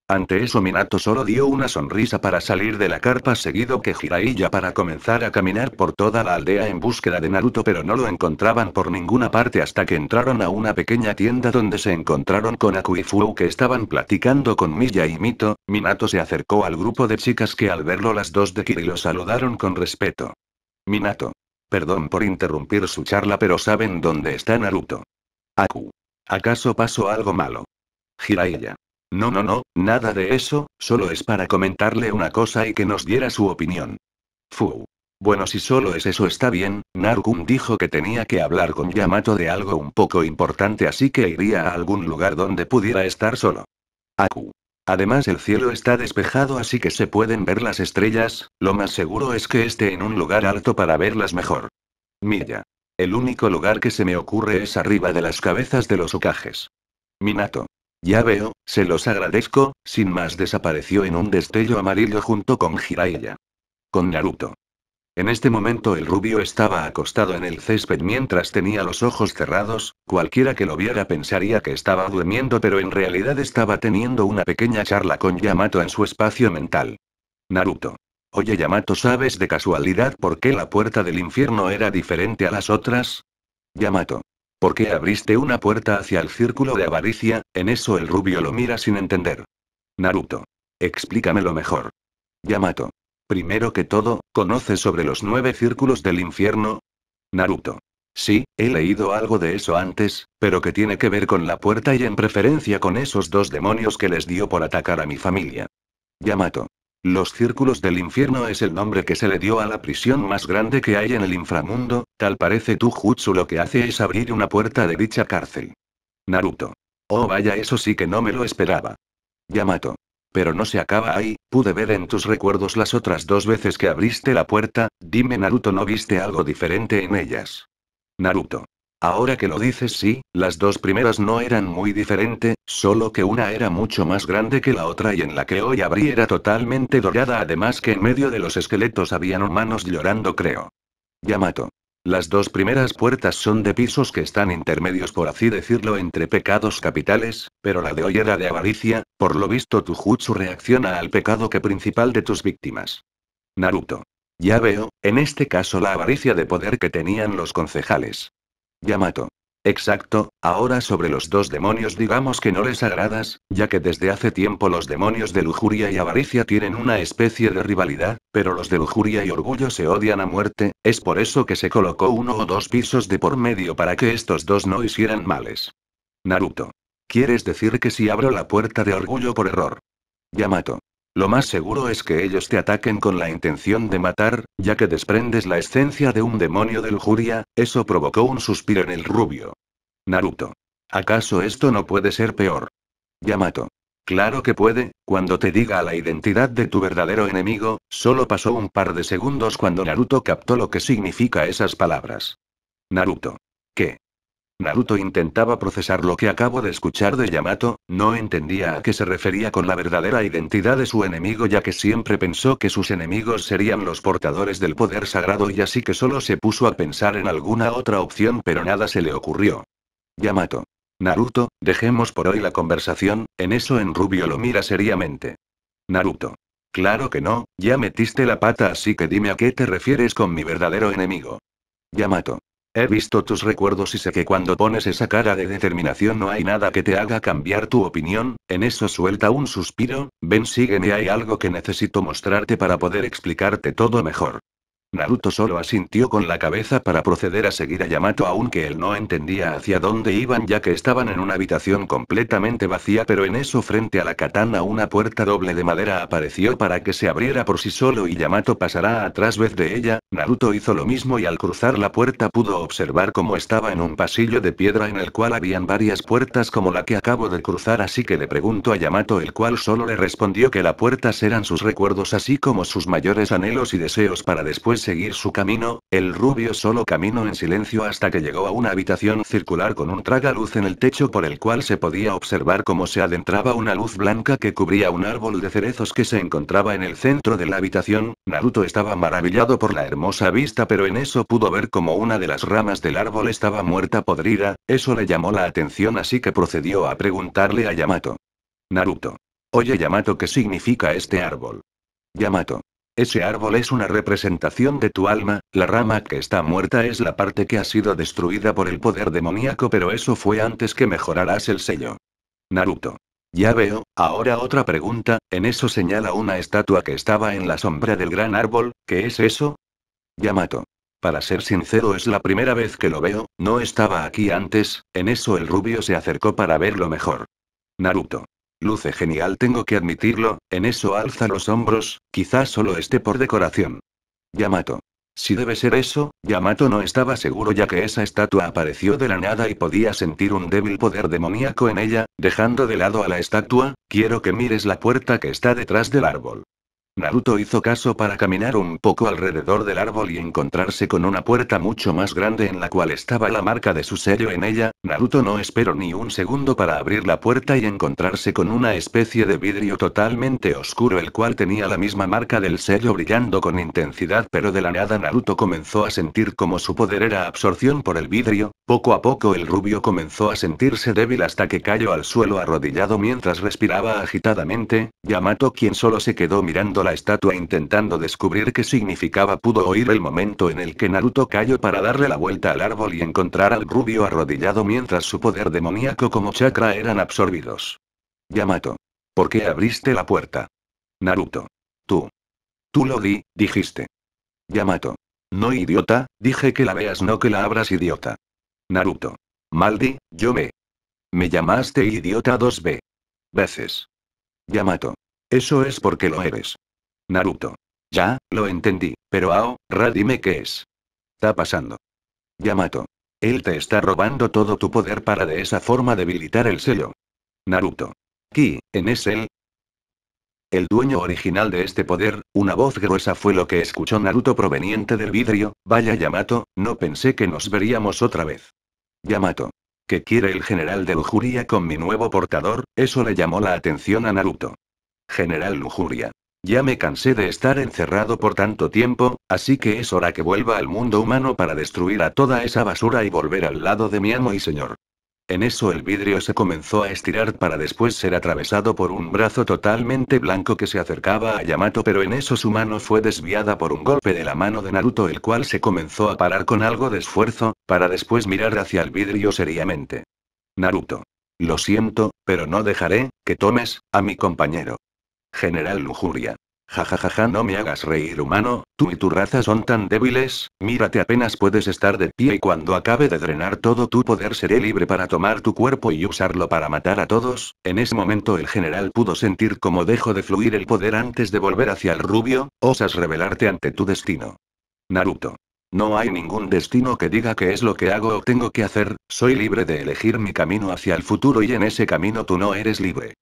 Ante eso Minato solo dio una sonrisa para salir de la carpa seguido que Jiraiya para comenzar a caminar por toda la aldea en búsqueda de Naruto pero no lo encontraban por ninguna parte hasta que entraron a una pequeña tienda donde se encontraron con Aku y Fuu que estaban platicando con Miya y Mito, Minato se acercó al grupo de chicas que al verlo las dos de Kiri lo saludaron con respeto. Minato. Perdón por interrumpir su charla pero ¿saben dónde está Naruto? Aku. ¿Acaso pasó algo malo? Jiraiya. No, no, no, nada de eso, solo es para comentarle una cosa y que nos diera su opinión. Fu. Bueno, si solo es eso está bien, Nargun dijo que tenía que hablar con Yamato de algo un poco importante así que iría a algún lugar donde pudiera estar solo. Aku. Además el cielo está despejado así que se pueden ver las estrellas, lo más seguro es que esté en un lugar alto para verlas mejor. Milla. El único lugar que se me ocurre es arriba de las cabezas de los ocajes. Minato. Ya veo, se los agradezco, sin más desapareció en un destello amarillo junto con Hiraiya. Con Naruto. En este momento el rubio estaba acostado en el césped mientras tenía los ojos cerrados, cualquiera que lo viera pensaría que estaba durmiendo pero en realidad estaba teniendo una pequeña charla con Yamato en su espacio mental. Naruto. Oye Yamato, ¿sabes de casualidad por qué la puerta del infierno era diferente a las otras? Yamato. ¿Por qué abriste una puerta hacia el círculo de avaricia? En eso el rubio lo mira sin entender. Naruto. Explícamelo mejor. Yamato. Primero que todo, ¿conoces sobre los nueve círculos del infierno? Naruto. Sí, he leído algo de eso antes, pero que tiene que ver con la puerta y en preferencia con esos dos demonios que les dio por atacar a mi familia. Yamato. Los círculos del infierno es el nombre que se le dio a la prisión más grande que hay en el inframundo, tal parece jutsu lo que hace es abrir una puerta de dicha cárcel. Naruto. Oh vaya, eso sí que no me lo esperaba. Yamato. Pero no se acaba ahí, pude ver en tus recuerdos las otras dos veces que abriste la puerta, dime Naruto, ¿no viste algo diferente en ellas? Naruto. Ahora que lo dices, sí, las dos primeras no eran muy diferente, solo que una era mucho más grande que la otra y en la que hoy abrí era totalmente dorada, además que en medio de los esqueletos habían humanos llorando, creo. Yamato. Las dos primeras puertas son de pisos que están intermedios, por así decirlo, entre pecados capitales, pero la de hoy era de avaricia, por lo visto tu jutsu reacciona al pecado que principal de tus víctimas. Naruto. Ya veo, en este caso la avaricia de poder que tenían los concejales. Yamato. Exacto, ahora sobre los dos demonios digamos que no les agradas, ya que desde hace tiempo los demonios de lujuria y avaricia tienen una especie de rivalidad, pero los de lujuria y orgullo se odian a muerte, es por eso que se colocó uno o dos pisos de por medio para que estos dos no hicieran males. Naruto. ¿Quieres decir que si abro la puerta de orgullo por error? Yamato. Lo más seguro es que ellos te ataquen con la intención de matar, ya que desprendes la esencia de un demonio de lujuria, eso provocó un suspiro en el rubio. Naruto. ¿Acaso esto no puede ser peor? Yamato. Claro que puede, cuando te diga la identidad de tu verdadero enemigo, solo pasó un par de segundos cuando Naruto captó lo que significa esas palabras. Naruto. ¿Qué? Naruto intentaba procesar lo que acabo de escuchar de Yamato, no entendía a qué se refería con la verdadera identidad de su enemigo ya que siempre pensó que sus enemigos serían los portadores del poder sagrado y así que solo se puso a pensar en alguna otra opción pero nada se le ocurrió. Yamato. Naruto, dejemos por hoy la conversación, en eso en Rubio lo mira seriamente. Naruto. Claro que no, ya metiste la pata así que dime a qué te refieres con mi verdadero enemigo. Yamato. He visto tus recuerdos y sé que cuando pones esa cara de determinación no hay nada que te haga cambiar tu opinión, en eso suelta un suspiro, ven sígueme hay algo que necesito mostrarte para poder explicarte todo mejor. Naruto solo asintió con la cabeza para proceder a seguir a Yamato aunque él no entendía hacia dónde iban ya que estaban en una habitación completamente vacía pero en eso frente a la katana una puerta doble de madera apareció para que se abriera por sí solo y Yamato pasará atrás vez de ella, Naruto hizo lo mismo y al cruzar la puerta pudo observar cómo estaba en un pasillo de piedra en el cual habían varias puertas como la que acabo de cruzar así que le preguntó a Yamato el cual solo le respondió que las puertas eran sus recuerdos así como sus mayores anhelos y deseos para después seguir su camino, el rubio solo caminó en silencio hasta que llegó a una habitación circular con un tragaluz en el techo por el cual se podía observar cómo se adentraba una luz blanca que cubría un árbol de cerezos que se encontraba en el centro de la habitación, Naruto estaba maravillado por la hermosa vista, pero en eso pudo ver como una de las ramas del árbol estaba muerta podrida, eso le llamó la atención así que procedió a preguntarle a Yamato. Naruto. Oye Yamato, ¿qué significa este árbol? Yamato. Ese árbol es una representación de tu alma, la rama que está muerta es la parte que ha sido destruida por el poder demoníaco, pero eso fue antes que mejoraras el sello. Naruto. Ya veo, ahora otra pregunta, en eso señala una estatua que estaba en la sombra del gran árbol, ¿qué es eso? Yamato. Para ser sincero es la primera vez que lo veo, no estaba aquí antes, en eso el rubio se acercó para verlo mejor. Naruto. Luce genial, tengo que admitirlo, en eso alza los hombros, quizás solo esté por decoración. Yamato. Si debe ser eso, Yamato no estaba seguro ya que esa estatua apareció de la nada y podía sentir un débil poder demoníaco en ella, dejando de lado a la estatua, quiero que mires la puerta que está detrás del árbol. Naruto hizo caso para caminar un poco alrededor del árbol y encontrarse con una puerta mucho más grande en la cual estaba la marca de su sello en ella, Naruto no esperó ni un segundo para abrir la puerta y encontrarse con una especie de vidrio totalmente oscuro el cual tenía la misma marca del sello brillando con intensidad pero de la nada Naruto comenzó a sentir como su poder era absorción por el vidrio, poco a poco el rubio comenzó a sentirse débil hasta que cayó al suelo arrodillado mientras respiraba agitadamente, Yamato quien solo se quedó mirando la estatua intentando descubrir qué significaba pudo oír el momento en el que Naruto cayó para darle la vuelta al árbol y encontrar al rubio arrodillado mientras su poder demoníaco como chakra eran absorbidos. Yamato. ¿Por qué abriste la puerta? Naruto. Tú. Tú lo di, dijiste. Yamato. No idiota, dije que la veas no que la abras idiota. Naruto. Maldi, yo me. Me llamaste idiota dos B. Veces. Yamato. Eso es porque lo eres. Naruto. Ya, lo entendí, pero Ao, Ra dime qué es. Está pasando. Yamato. Él te está robando todo tu poder para de esa forma debilitar el sello. Naruto. quién en es él. El dueño original de este poder, una voz gruesa fue lo que escuchó Naruto proveniente del vidrio, vaya Yamato, no pensé que nos veríamos otra vez. Yamato. ¿Qué quiere el general de lujuria con mi nuevo portador? Eso le llamó la atención a Naruto. General lujuria. Ya me cansé de estar encerrado por tanto tiempo, así que es hora que vuelva al mundo humano para destruir a toda esa basura y volver al lado de mi amo y señor. En eso el vidrio se comenzó a estirar para después ser atravesado por un brazo totalmente blanco que se acercaba a Yamato pero en eso su mano fue desviada por un golpe de la mano de Naruto el cual se comenzó a parar con algo de esfuerzo, para después mirar hacia el vidrio seriamente. Naruto. Lo siento, pero no dejaré, que tomes, a mi compañero. General Lujuria. Ja ja, ja, no me hagas reír, humano, tú y tu raza son tan débiles, mírate apenas puedes estar de pie y cuando acabe de drenar todo tu poder seré libre para tomar tu cuerpo y usarlo para matar a todos. En ese momento el general pudo sentir cómo dejó de fluir el poder antes de volver hacia el rubio, osas revelarte ante tu destino. Naruto. No hay ningún destino que diga qué es lo que hago o tengo que hacer, soy libre de elegir mi camino hacia el futuro y en ese camino tú no eres libre.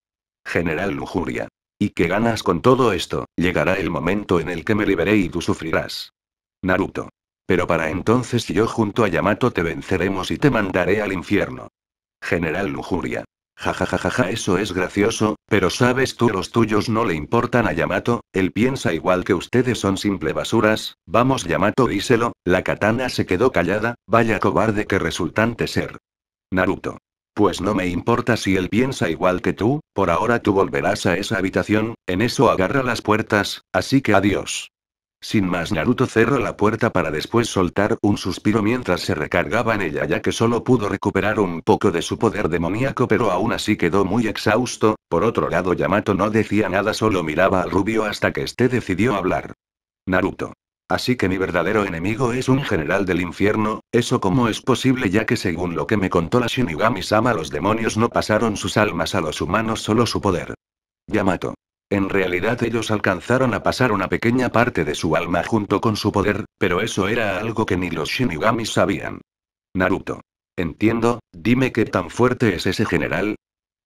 General Lujuria. ¿Y qué ganas con todo esto? Llegará el momento en el que me liberé y tú sufrirás. Naruto. Pero para entonces yo junto a Yamato te venceremos y te mandaré al infierno. General Lujuria. Ja eso es gracioso, pero sabes tú los tuyos no le importan a Yamato, él piensa igual que ustedes son simple basuras, vamos Yamato díselo, la katana se quedó callada, vaya cobarde que resultante ser. Naruto. Pues no me importa si él piensa igual que tú, por ahora tú volverás a esa habitación, en eso agarra las puertas, así que adiós. Sin más Naruto cerró la puerta para después soltar un suspiro mientras se recargaba en ella ya que solo pudo recuperar un poco de su poder demoníaco pero aún así quedó muy exhausto, por otro lado Yamato no decía nada solo miraba al rubio hasta que este decidió hablar. Naruto. Así que mi verdadero enemigo es un general del infierno, eso cómo es posible ya que según lo que me contó la Shinigami-sama los demonios no pasaron sus almas a los humanos solo su poder. Yamato. En realidad ellos alcanzaron a pasar una pequeña parte de su alma junto con su poder, pero eso era algo que ni los Shinigami sabían. Naruto. Entiendo, dime qué tan fuerte es ese general.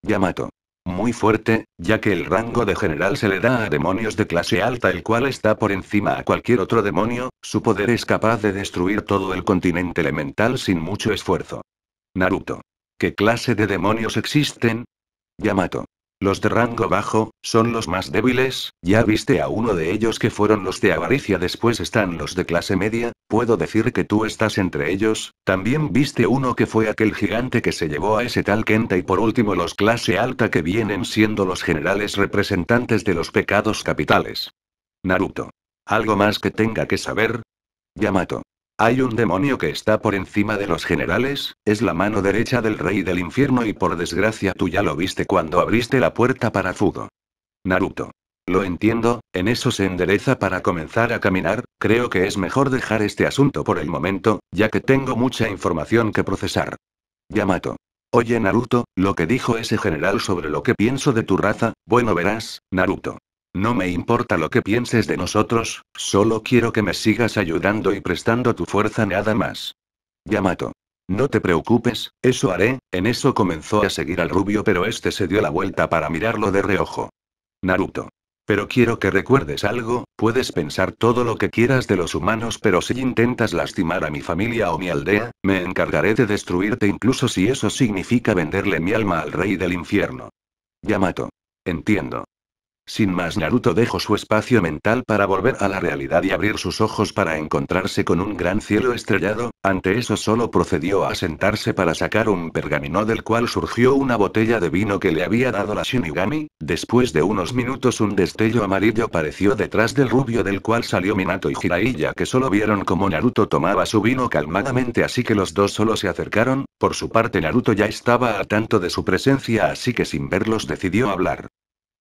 Yamato muy fuerte, ya que el rango de general se le da a demonios de clase alta el cual está por encima a cualquier otro demonio, su poder es capaz de destruir todo el continente elemental sin mucho esfuerzo. Naruto. ¿Qué clase de demonios existen? Yamato. Los de rango bajo, son los más débiles, ya viste a uno de ellos que fueron los de avaricia después están los de clase media, puedo decir que tú estás entre ellos, también viste uno que fue aquel gigante que se llevó a ese tal Kenta y por último los clase alta que vienen siendo los generales representantes de los pecados capitales. Naruto. ¿Algo más que tenga que saber? Yamato. Hay un demonio que está por encima de los generales, es la mano derecha del rey del infierno y por desgracia tú ya lo viste cuando abriste la puerta para Fudo. Naruto. Lo entiendo, en eso se endereza para comenzar a caminar, creo que es mejor dejar este asunto por el momento, ya que tengo mucha información que procesar. Yamato. Oye Naruto, lo que dijo ese general sobre lo que pienso de tu raza, bueno verás, Naruto. No me importa lo que pienses de nosotros, solo quiero que me sigas ayudando y prestando tu fuerza nada más. Yamato. No te preocupes, eso haré, en eso comenzó a seguir al rubio pero este se dio la vuelta para mirarlo de reojo. Naruto. Pero quiero que recuerdes algo, puedes pensar todo lo que quieras de los humanos, pero si intentas lastimar a mi familia o mi aldea, me encargaré de destruirte incluso si eso significa venderle mi alma al rey del infierno. Yamato. Entiendo. Sin más, Naruto dejó su espacio mental para volver a la realidad y abrir sus ojos para encontrarse con un gran cielo estrellado, ante eso solo procedió a sentarse para sacar un pergamino del cual surgió una botella de vino que le había dado la Shinigami, después de unos minutos un destello amarillo apareció detrás del rubio del cual salió Minato y Jiraiya que solo vieron como Naruto tomaba su vino calmadamente así que los dos solo se acercaron, por su parte Naruto ya estaba a tanto de su presencia así que sin verlos decidió hablar.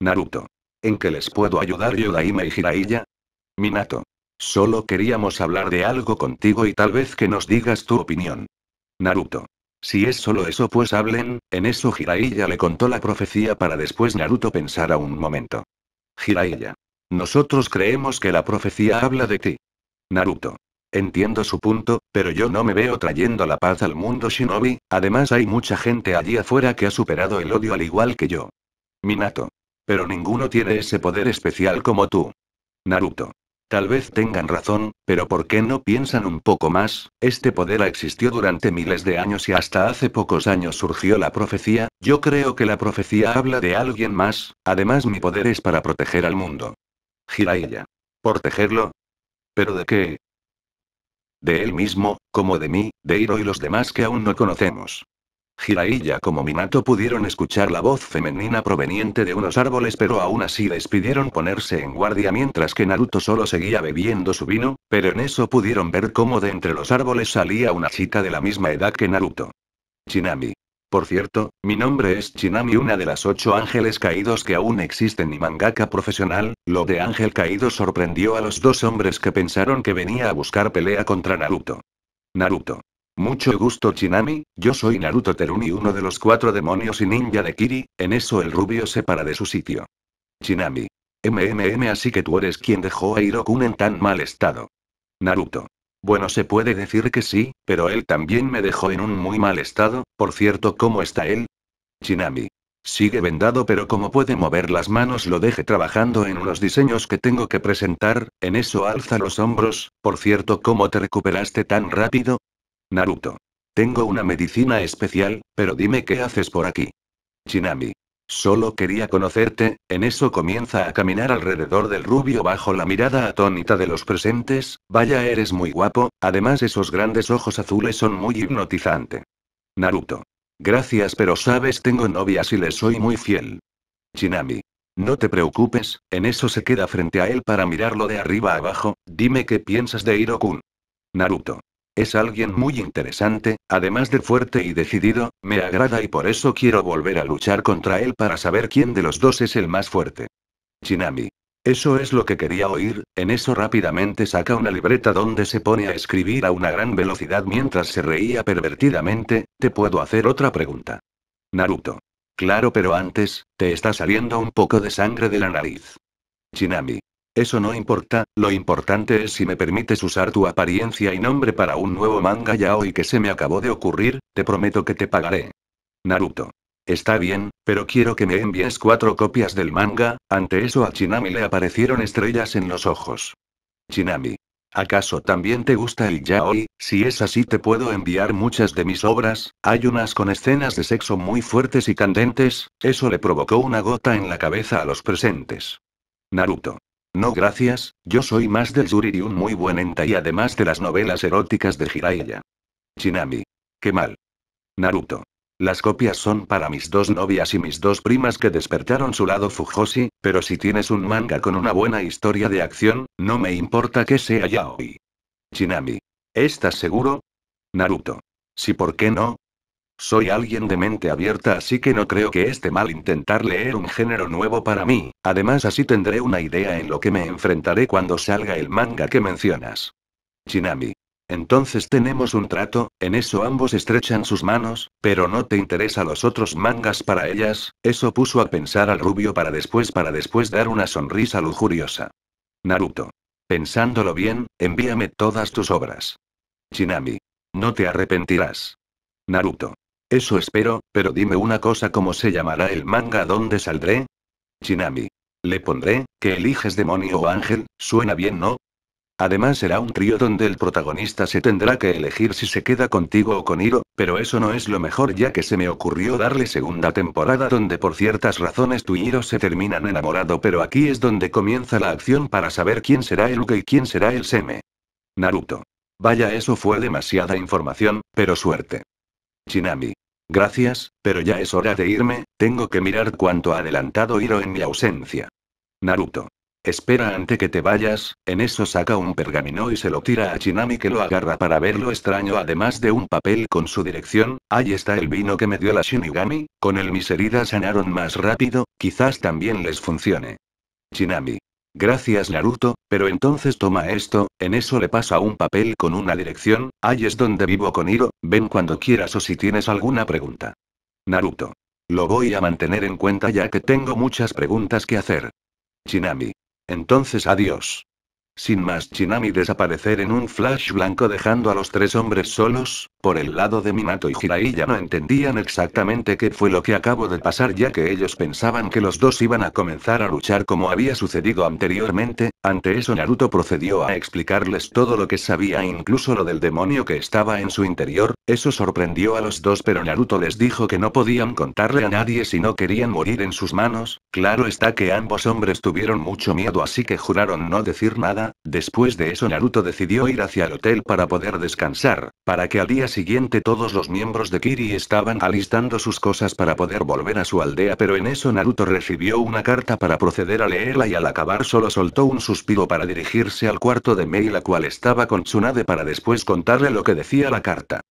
Naruto. ¿En qué les puedo ayudar Yodaime y Jiraiya? Minato. Solo queríamos hablar de algo contigo y tal vez que nos digas tu opinión. Naruto. Si es solo eso pues hablen, en eso Jiraiya le contó la profecía para después Naruto pensara un momento. Jiraiya. Nosotros creemos que la profecía habla de ti. Naruto. Entiendo su punto, pero yo no me veo trayendo la paz al mundo shinobi, además hay mucha gente allí afuera que ha superado el odio al igual que yo. Minato. Pero ninguno tiene ese poder especial como tú. Naruto. Tal vez tengan razón, pero ¿por qué no piensan un poco más? Este poder existió durante miles de años y hasta hace pocos años surgió la profecía, yo creo que la profecía habla de alguien más, además mi poder es para proteger al mundo. Jiraiya. ¿Protegerlo? ¿Pero de qué? De él mismo, como de mí, de Hiro y los demás que aún no conocemos. Jiraiya como Minato pudieron escuchar la voz femenina proveniente de unos árboles pero aún así les pidieron ponerse en guardia mientras que Naruto solo seguía bebiendo su vino, pero en eso pudieron ver cómo de entre los árboles salía una chica de la misma edad que Naruto. Chinami. Por cierto, mi nombre es Chinami una de las ocho ángeles caídos que aún existen y mangaka profesional. Lo de ángel caído sorprendió a los dos hombres que pensaron que venía a buscar pelea contra Naruto. Naruto. Mucho gusto Chinami, yo soy Naruto Terumi uno de los cuatro demonios y ninja de Kiri, en eso el rubio se para de su sitio. Chinami. MMM así que tú eres quien dejó a Hirokun en tan mal estado. Naruto. Bueno se puede decir que sí, pero él también me dejó en un muy mal estado, por cierto ¿cómo está él? Chinami. Sigue vendado pero como puede mover las manos lo deje trabajando en unos diseños que tengo que presentar, en eso alza los hombros, por cierto ¿cómo te recuperaste tan rápido? Naruto. Tengo una medicina especial, pero dime qué haces por aquí. Shinami. Solo quería conocerte, en eso comienza a caminar alrededor del rubio bajo la mirada atónita de los presentes, vaya eres muy guapo, además esos grandes ojos azules son muy hipnotizantes. Naruto. Gracias pero sabes tengo novias y le soy muy fiel. Shinami. No te preocupes, en eso se queda frente a él para mirarlo de arriba abajo, dime qué piensas de Hirokun. Naruto. Es alguien muy interesante, además de fuerte y decidido, me agrada y por eso quiero volver a luchar contra él para saber quién de los dos es el más fuerte. Shinami. Eso es lo que quería oír, en eso rápidamente saca una libreta donde se pone a escribir a una gran velocidad mientras se reía pervertidamente, te puedo hacer otra pregunta. Naruto. Claro, pero antes, te está saliendo un poco de sangre de la nariz. Shinami. Eso no importa, lo importante es si me permites usar tu apariencia y nombre para un nuevo manga yaoi que se me acabó de ocurrir, te prometo que te pagaré. Naruto. Está bien, pero quiero que me envíes cuatro copias del manga, ante eso a Chinami le aparecieron estrellas en los ojos. Chinami. ¿Acaso también te gusta el yaoi? Si es así te puedo enviar muchas de mis obras, hay unas con escenas de sexo muy fuertes y candentes, eso le provocó una gota en la cabeza a los presentes. Naruto. No gracias, yo soy más del Yuri y un muy buen y además de las novelas eróticas de Jiraiya. Shinami. Qué mal. Naruto. Las copias son para mis dos novias y mis dos primas que despertaron su lado Fujoshi, pero si tienes un manga con una buena historia de acción, no me importa que sea yaoi. Shinami. ¿Estás seguro? Naruto. Sí, ¿por qué no? Soy alguien de mente abierta, así que no creo que esté mal intentar leer un género nuevo para mí. Además, así tendré una idea en lo que me enfrentaré cuando salga el manga que mencionas. Shinami. Entonces tenemos un trato, en eso ambos estrechan sus manos, pero no te interesa los otros mangas para ellas, eso puso a pensar al rubio para después para después dar una sonrisa lujuriosa. Naruto. Pensándolo bien, envíame todas tus obras. Shinami. No te arrepentirás. Naruto. Eso espero, pero dime una cosa, ¿cómo se llamará el manga donde saldré? Shinami. Le pondré, que eliges demonio o ángel, suena bien, ¿no? Además será un trío donde el protagonista se tendrá que elegir si se queda contigo o con Hiro, pero eso no es lo mejor ya que se me ocurrió darle segunda temporada donde por ciertas razones tú y Hiro se terminan enamorado pero aquí es donde comienza la acción para saber quién será el Uke y quién será el Seme. Naruto. Vaya eso fue demasiada información, pero suerte. Shinami. Gracias, pero ya es hora de irme, tengo que mirar cuánto ha adelantado Hiro en mi ausencia. Naruto. Espera ante que te vayas, en eso saca un pergamino y se lo tira a Chinami que lo agarra para ver lo extraño además de un papel con su dirección, ahí está el vino que me dio la Shinigami, con el mis heridas sanaron más rápido, quizás también les funcione. Shinami. Gracias Naruto, pero entonces toma esto, en eso le pasa un papel con una dirección, ahí es donde vivo con Hiro, ven cuando quieras o si tienes alguna pregunta. Naruto. Lo voy a mantener en cuenta ya que tengo muchas preguntas que hacer. Shinami. Entonces adiós. Sin más Shinami desaparecer en un flash blanco dejando a los tres hombres solos, por el lado de Minato y Hirai ya no entendían exactamente qué fue lo que acabo de pasar ya que ellos pensaban que los dos iban a comenzar a luchar como había sucedido anteriormente, ante eso Naruto procedió a explicarles todo lo que sabía incluso lo del demonio que estaba en su interior, eso sorprendió a los dos pero Naruto les dijo que no podían contarle a nadie si no querían morir en sus manos, claro está que ambos hombres tuvieron mucho miedo así que juraron no decir nada después de eso Naruto decidió ir hacia el hotel para poder descansar, para que al día siguiente todos los miembros de Kiri estaban alistando sus cosas para poder volver a su aldea pero en eso Naruto recibió una carta para proceder a leerla y al acabar solo soltó un suspiro para dirigirse al cuarto de Mei la cual estaba con Tsunade para después contarle lo que decía la carta.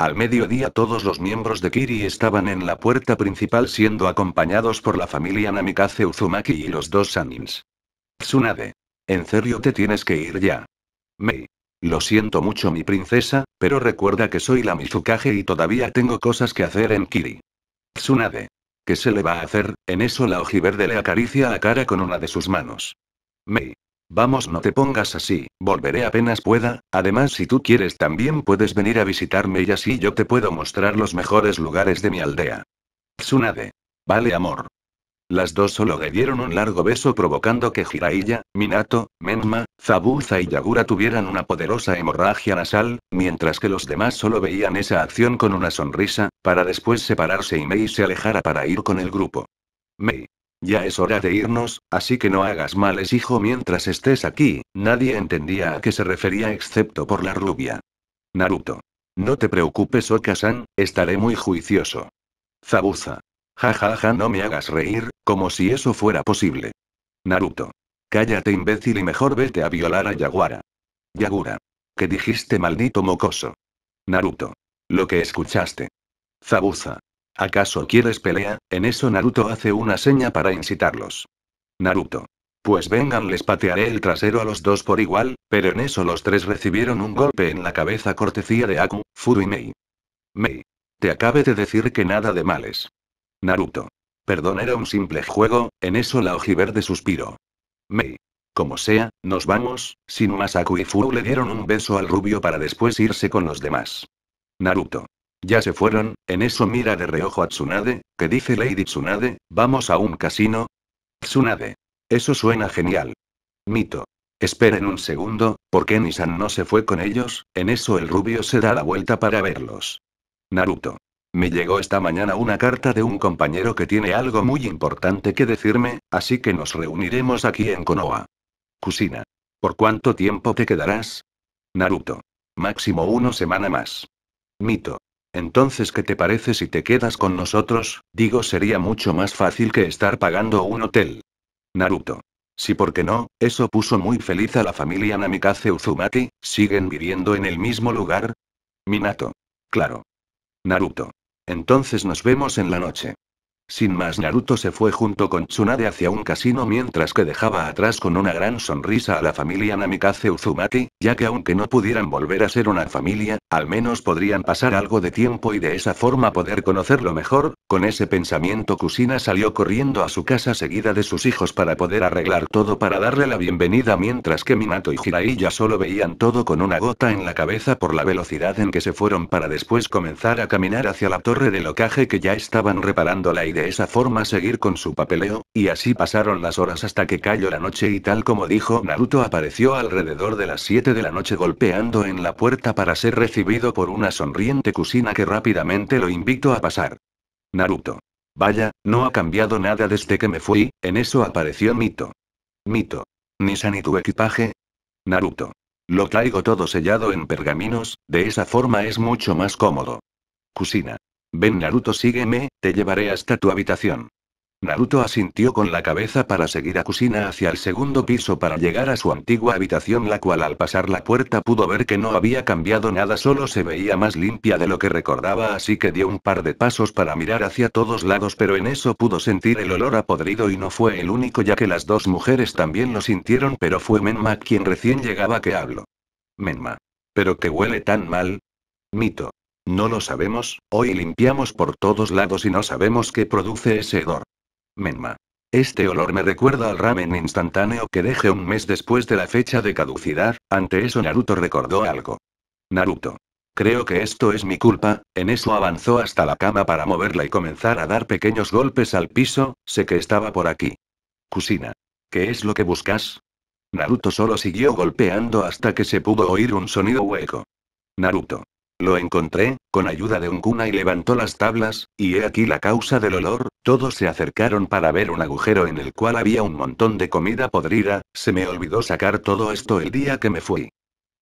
Al mediodía todos los miembros de Kiri estaban en la puerta principal siendo acompañados por la familia Namikaze Uzumaki y los dos Sanins. Tsunade. En serio te tienes que ir ya. Mei. Lo siento mucho mi princesa, pero recuerda que soy la Mizukage y todavía tengo cosas que hacer en Kiri. Tsunade. ¿Qué se le va a hacer? En eso la ojiverde le acaricia la cara con una de sus manos. Mei. Vamos, no te pongas así, volveré apenas pueda, además si tú quieres también puedes venir a visitarme y así yo te puedo mostrar los mejores lugares de mi aldea. Tsunade. Vale amor. Las dos solo le dieron un largo beso provocando que Jiraiya, Minato, Menma, Zabuza y Yagura tuvieran una poderosa hemorragia nasal, mientras que los demás solo veían esa acción con una sonrisa, para después separarse y Mei se alejara para ir con el grupo. Mei. Ya es hora de irnos, así que no hagas males hijo mientras estés aquí, nadie entendía a qué se refería excepto por la rubia. Naruto. No te preocupes Okasan, estaré muy juicioso. Zabuza. Ja ja ja, no me hagas reír, como si eso fuera posible. Naruto. Cállate imbécil y mejor vete a violar a Yaguara. Yagura. ¿Qué dijiste maldito mocoso? Naruto. Lo que escuchaste. Zabuza. ¿Acaso quieres pelea? En eso Naruto hace una seña para incitarlos. Naruto. Pues vengan, les patearé el trasero a los dos por igual, pero en eso los tres recibieron un golpe en la cabeza cortesía de Aku, Furu y Mei. Mei. Te acabe de decir que nada de males. Naruto. Perdón, era un simple juego, en eso la ojiverde suspiro. Mei. Como sea, nos vamos, sin Masaku y Furu le dieron un beso al rubio para después irse con los demás. Naruto. Ya se fueron, en eso mira de reojo a Tsunade, que dice Lady Tsunade, ¿vamos a un casino? Tsunade. Eso suena genial. Mito. Esperen un segundo, ¿por qué Nisan no se fue con ellos? En eso el rubio se da la vuelta para verlos. Naruto. Me llegó esta mañana una carta de un compañero que tiene algo muy importante que decirme, así que nos reuniremos aquí en Konoha. Kusina. ¿Por cuánto tiempo te quedarás? Naruto. Máximo una semana más. Mito. Entonces, ¿qué te parece si te quedas con nosotros? Digo, sería mucho más fácil que estar pagando un hotel. Naruto. Sí, porque no? Eso puso muy feliz a la familia Namikaze Uzumaki, ¿siguen viviendo en el mismo lugar? Minato. Claro. Naruto. Entonces nos vemos en la noche. Sin más, Naruto se fue junto con Tsunade hacia un casino mientras que dejaba atrás con una gran sonrisa a la familia Namikaze Uzumaki, ya que aunque no pudieran volver a ser una familia, al menos podrían pasar algo de tiempo y de esa forma poder conocerlo mejor, con ese pensamiento Kusina salió corriendo a su casa seguida de sus hijos para poder arreglar todo para darle la bienvenida mientras que Minato y Jiraiya solo veían todo con una gota en la cabeza por la velocidad en que se fueron para después comenzar a caminar hacia la torre del locaje que ya estaban reparando la idea esa forma seguir con su papeleo, y así pasaron las horas hasta que cayó la noche y tal como dijo Naruto apareció alrededor de las 7 de la noche golpeando en la puerta para ser recibido por una sonriente Kusina que rápidamente lo invitó a pasar. Naruto. Vaya, no ha cambiado nada desde que me fui, en eso apareció Mito. Mito. Nisa ni tu equipaje. Naruto. Lo traigo todo sellado en pergaminos, de esa forma es mucho más cómodo. Kusina. Ven Naruto, sígueme, te llevaré hasta tu habitación. Naruto asintió con la cabeza para seguir a Kusina hacia el segundo piso para llegar a su antigua habitación la cual al pasar la puerta pudo ver que no había cambiado nada solo se veía más limpia de lo que recordaba así que dio un par de pasos para mirar hacia todos lados pero en eso pudo sentir el olor a podrido y no fue el único ya que las dos mujeres también lo sintieron pero fue Menma quien recién llegaba que habló. Menma. Pero qué huele tan mal. Mito. No lo sabemos, hoy limpiamos por todos lados y no sabemos qué produce ese hedor. Menma. Este olor me recuerda al ramen instantáneo que dejé un mes después de la fecha de caducidad, ante eso Naruto recordó algo. Naruto. Creo que esto es mi culpa, en eso avanzó hasta la cama para moverla y comenzar a dar pequeños golpes al piso, sé que estaba por aquí. Kusina. ¿Qué es lo que buscas? Naruto solo siguió golpeando hasta que se pudo oír un sonido hueco. Naruto. Lo encontré, con ayuda de un cuna y levantó las tablas, y he aquí la causa del olor, todos se acercaron para ver un agujero en el cual había un montón de comida podrida, se me olvidó sacar todo esto el día que me fui.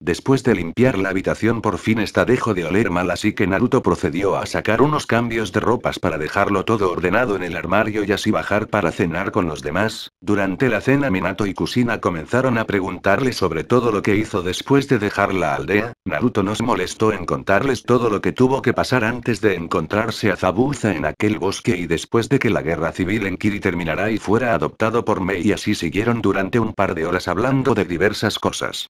Después de limpiar la habitación por fin esta dejó de oler mal así que Naruto procedió a sacar unos cambios de ropas para dejarlo todo ordenado en el armario y así bajar para cenar con los demás. Durante la cena Minato y Kusina comenzaron a preguntarle sobre todo lo que hizo después de dejar la aldea, Naruto nos molestó en contarles todo lo que tuvo que pasar antes de encontrarse a Zabuza en aquel bosque y después de que la guerra civil en Kiri terminara y fuera adoptado por Mei y así siguieron durante un par de horas hablando de diversas cosas.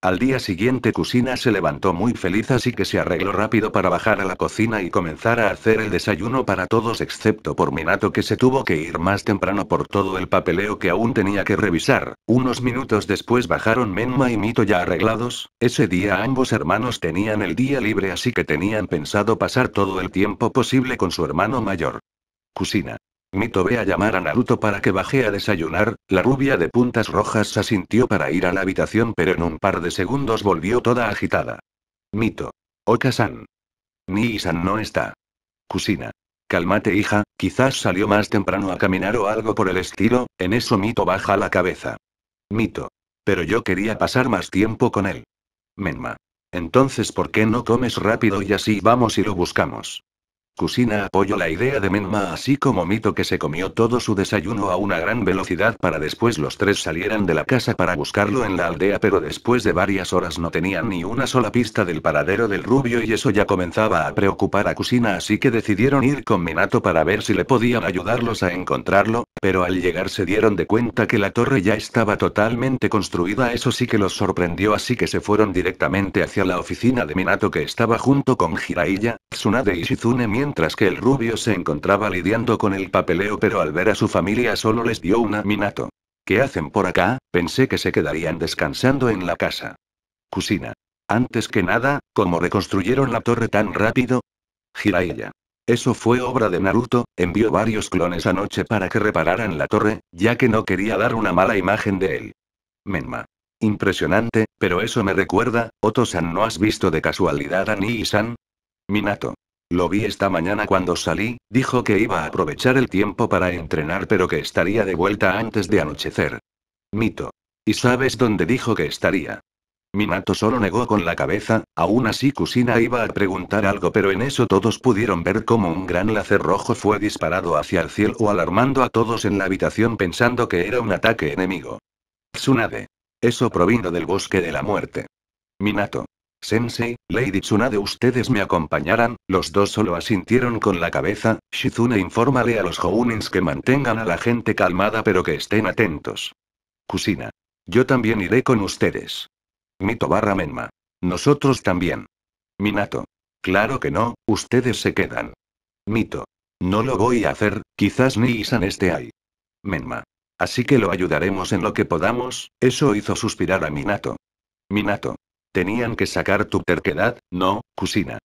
Al día siguiente Cusina se levantó muy feliz así que se arregló rápido para bajar a la cocina y comenzar a hacer el desayuno para todos excepto por Minato que se tuvo que ir más temprano por todo el papeleo que aún tenía que revisar. Unos minutos después bajaron Menma y Mito ya arreglados, ese día ambos hermanos tenían el día libre así que tenían pensado pasar todo el tiempo posible con su hermano mayor. Cusina. Mito ve a llamar a Naruto para que baje a desayunar, la rubia de puntas rojas asintió para ir a la habitación pero en un par de segundos volvió toda agitada. Mito. Oka-san. Nii-san no está. Cusina. Cálmate hija, quizás salió más temprano a caminar o algo por el estilo, en eso Mito baja la cabeza. Mito. Pero yo quería pasar más tiempo con él. Menma. Entonces ¿por qué no comes rápido y así vamos y lo buscamos? Cusina apoyó la idea de Menma así como Mito que se comió todo su desayuno a una gran velocidad para después los tres salieran de la casa para buscarlo en la aldea pero después de varias horas no tenían ni una sola pista del paradero del rubio y eso ya comenzaba a preocupar a Cusina así que decidieron ir con Minato para ver si le podían ayudarlos a encontrarlo, pero al llegar se dieron de cuenta que la torre ya estaba totalmente construida eso sí que los sorprendió así que se fueron directamente hacia la oficina de Minato que estaba junto con Jiraiya, Tsunade y Shizune mientras mientras que el rubio se encontraba lidiando con el papeleo, pero al ver a su familia solo les dio una minato. ¿Qué hacen por acá? Pensé que se quedarían descansando en la casa. Cusina. Antes que nada, ¿cómo reconstruyeron la torre tan rápido? Jiraiya. Eso fue obra de Naruto, envió varios clones anoche para que repararan la torre, ya que no quería dar una mala imagen de él. Menma. Impresionante, pero eso me recuerda, Otosan ¿no has visto de casualidad a Nii-san? Minato. Lo vi esta mañana cuando salí, dijo que iba a aprovechar el tiempo para entrenar pero que estaría de vuelta antes de anochecer. Mito. ¿Y sabes dónde dijo que estaría? Minato solo negó con la cabeza, aún así Kusina iba a preguntar algo pero en eso todos pudieron ver cómo un gran láser rojo fue disparado hacia el cielo alarmando a todos en la habitación pensando que era un ataque enemigo. Tsunade. Eso provino del bosque de la muerte. Minato. Sensei, Lady de ustedes me acompañarán. Los dos solo asintieron con la cabeza. Shizune, infórmale a los Hounins que mantengan a la gente calmada pero que estén atentos. Kusina. Yo también iré con ustedes. Mito barra Menma. Nosotros también. Minato. Claro que no, ustedes se quedan. Mito. No lo voy a hacer, quizás ni Isan esté ahí. Menma. Así que lo ayudaremos en lo que podamos, eso hizo suspirar a Minato. Minato. Tenían que sacar tu terquedad, no, cocina?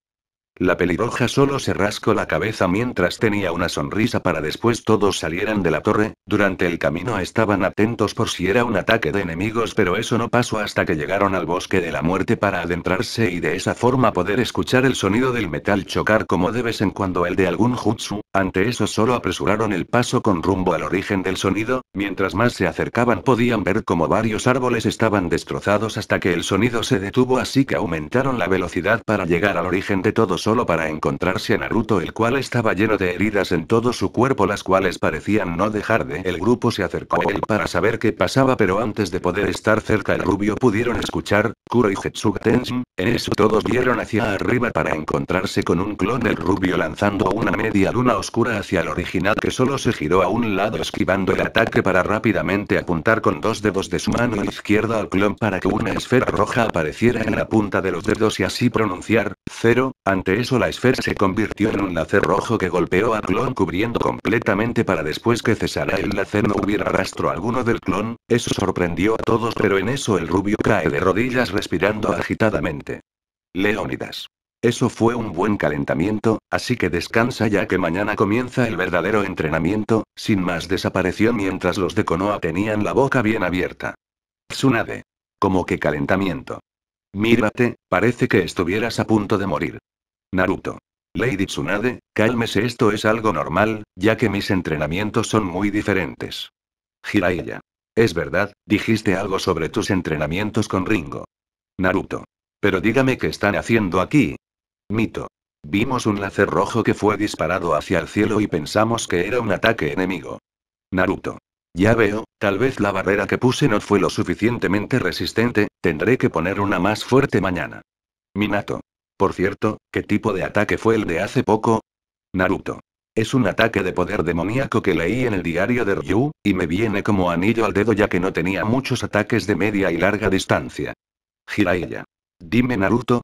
La pelirroja solo se rascó la cabeza mientras tenía una sonrisa para después todos salieran de la torre, durante el camino estaban atentos por si era un ataque de enemigos pero eso no pasó hasta que llegaron al bosque de la muerte para adentrarse y de esa forma poder escuchar el sonido del metal chocar como de vez en cuando el de algún jutsu, ante eso solo apresuraron el paso con rumbo al origen del sonido, mientras más se acercaban podían ver como varios árboles estaban destrozados hasta que el sonido se detuvo así que aumentaron la velocidad para llegar al origen de todo solo para encontrarse a Naruto el cual estaba lleno de heridas en todo su cuerpo las cuales parecían no dejar de. El grupo se acercó a él para saber qué pasaba pero antes de poder estar cerca el rubio pudieron escuchar, Kuro y en eso todos vieron hacia arriba para encontrarse con un clon del rubio lanzando una media luna oscura hacia el original que solo se giró a un lado esquivando el ataque para rápidamente apuntar con dos dedos de su mano izquierda al clon para que una esfera roja apareciera en la punta de los dedos y así pronunciar, cero, ante eso la esfera se convirtió en un láser rojo que golpeó al clon cubriendo completamente para después que cesara el láser no hubiera rastro alguno del clon, eso sorprendió a todos pero en eso el rubio cae de rodillas respirando agitadamente. Leónidas. Eso fue un buen calentamiento, así que descansa ya que mañana comienza el verdadero entrenamiento, sin más desapareció mientras los de Konoha tenían la boca bien abierta. Tsunade. Como que calentamiento. Mírate, parece que estuvieras a punto de morir. Naruto. Lady Tsunade, cálmese, esto es algo normal, ya que mis entrenamientos son muy diferentes. Jiraiya. Es verdad, dijiste algo sobre tus entrenamientos con Ringo. Naruto. Pero dígame qué están haciendo aquí. Mito. Vimos un láser rojo que fue disparado hacia el cielo y pensamos que era un ataque enemigo. Naruto. Ya veo, tal vez la barrera que puse no fue lo suficientemente resistente, tendré que poner una más fuerte mañana. Minato. Por cierto, ¿qué tipo de ataque fue el de hace poco? Naruto. Es un ataque de poder demoníaco que leí en el diario de Ryu, y me viene como anillo al dedo ya que no tenía muchos ataques de media y larga distancia. Jiraiya. Dime Naruto,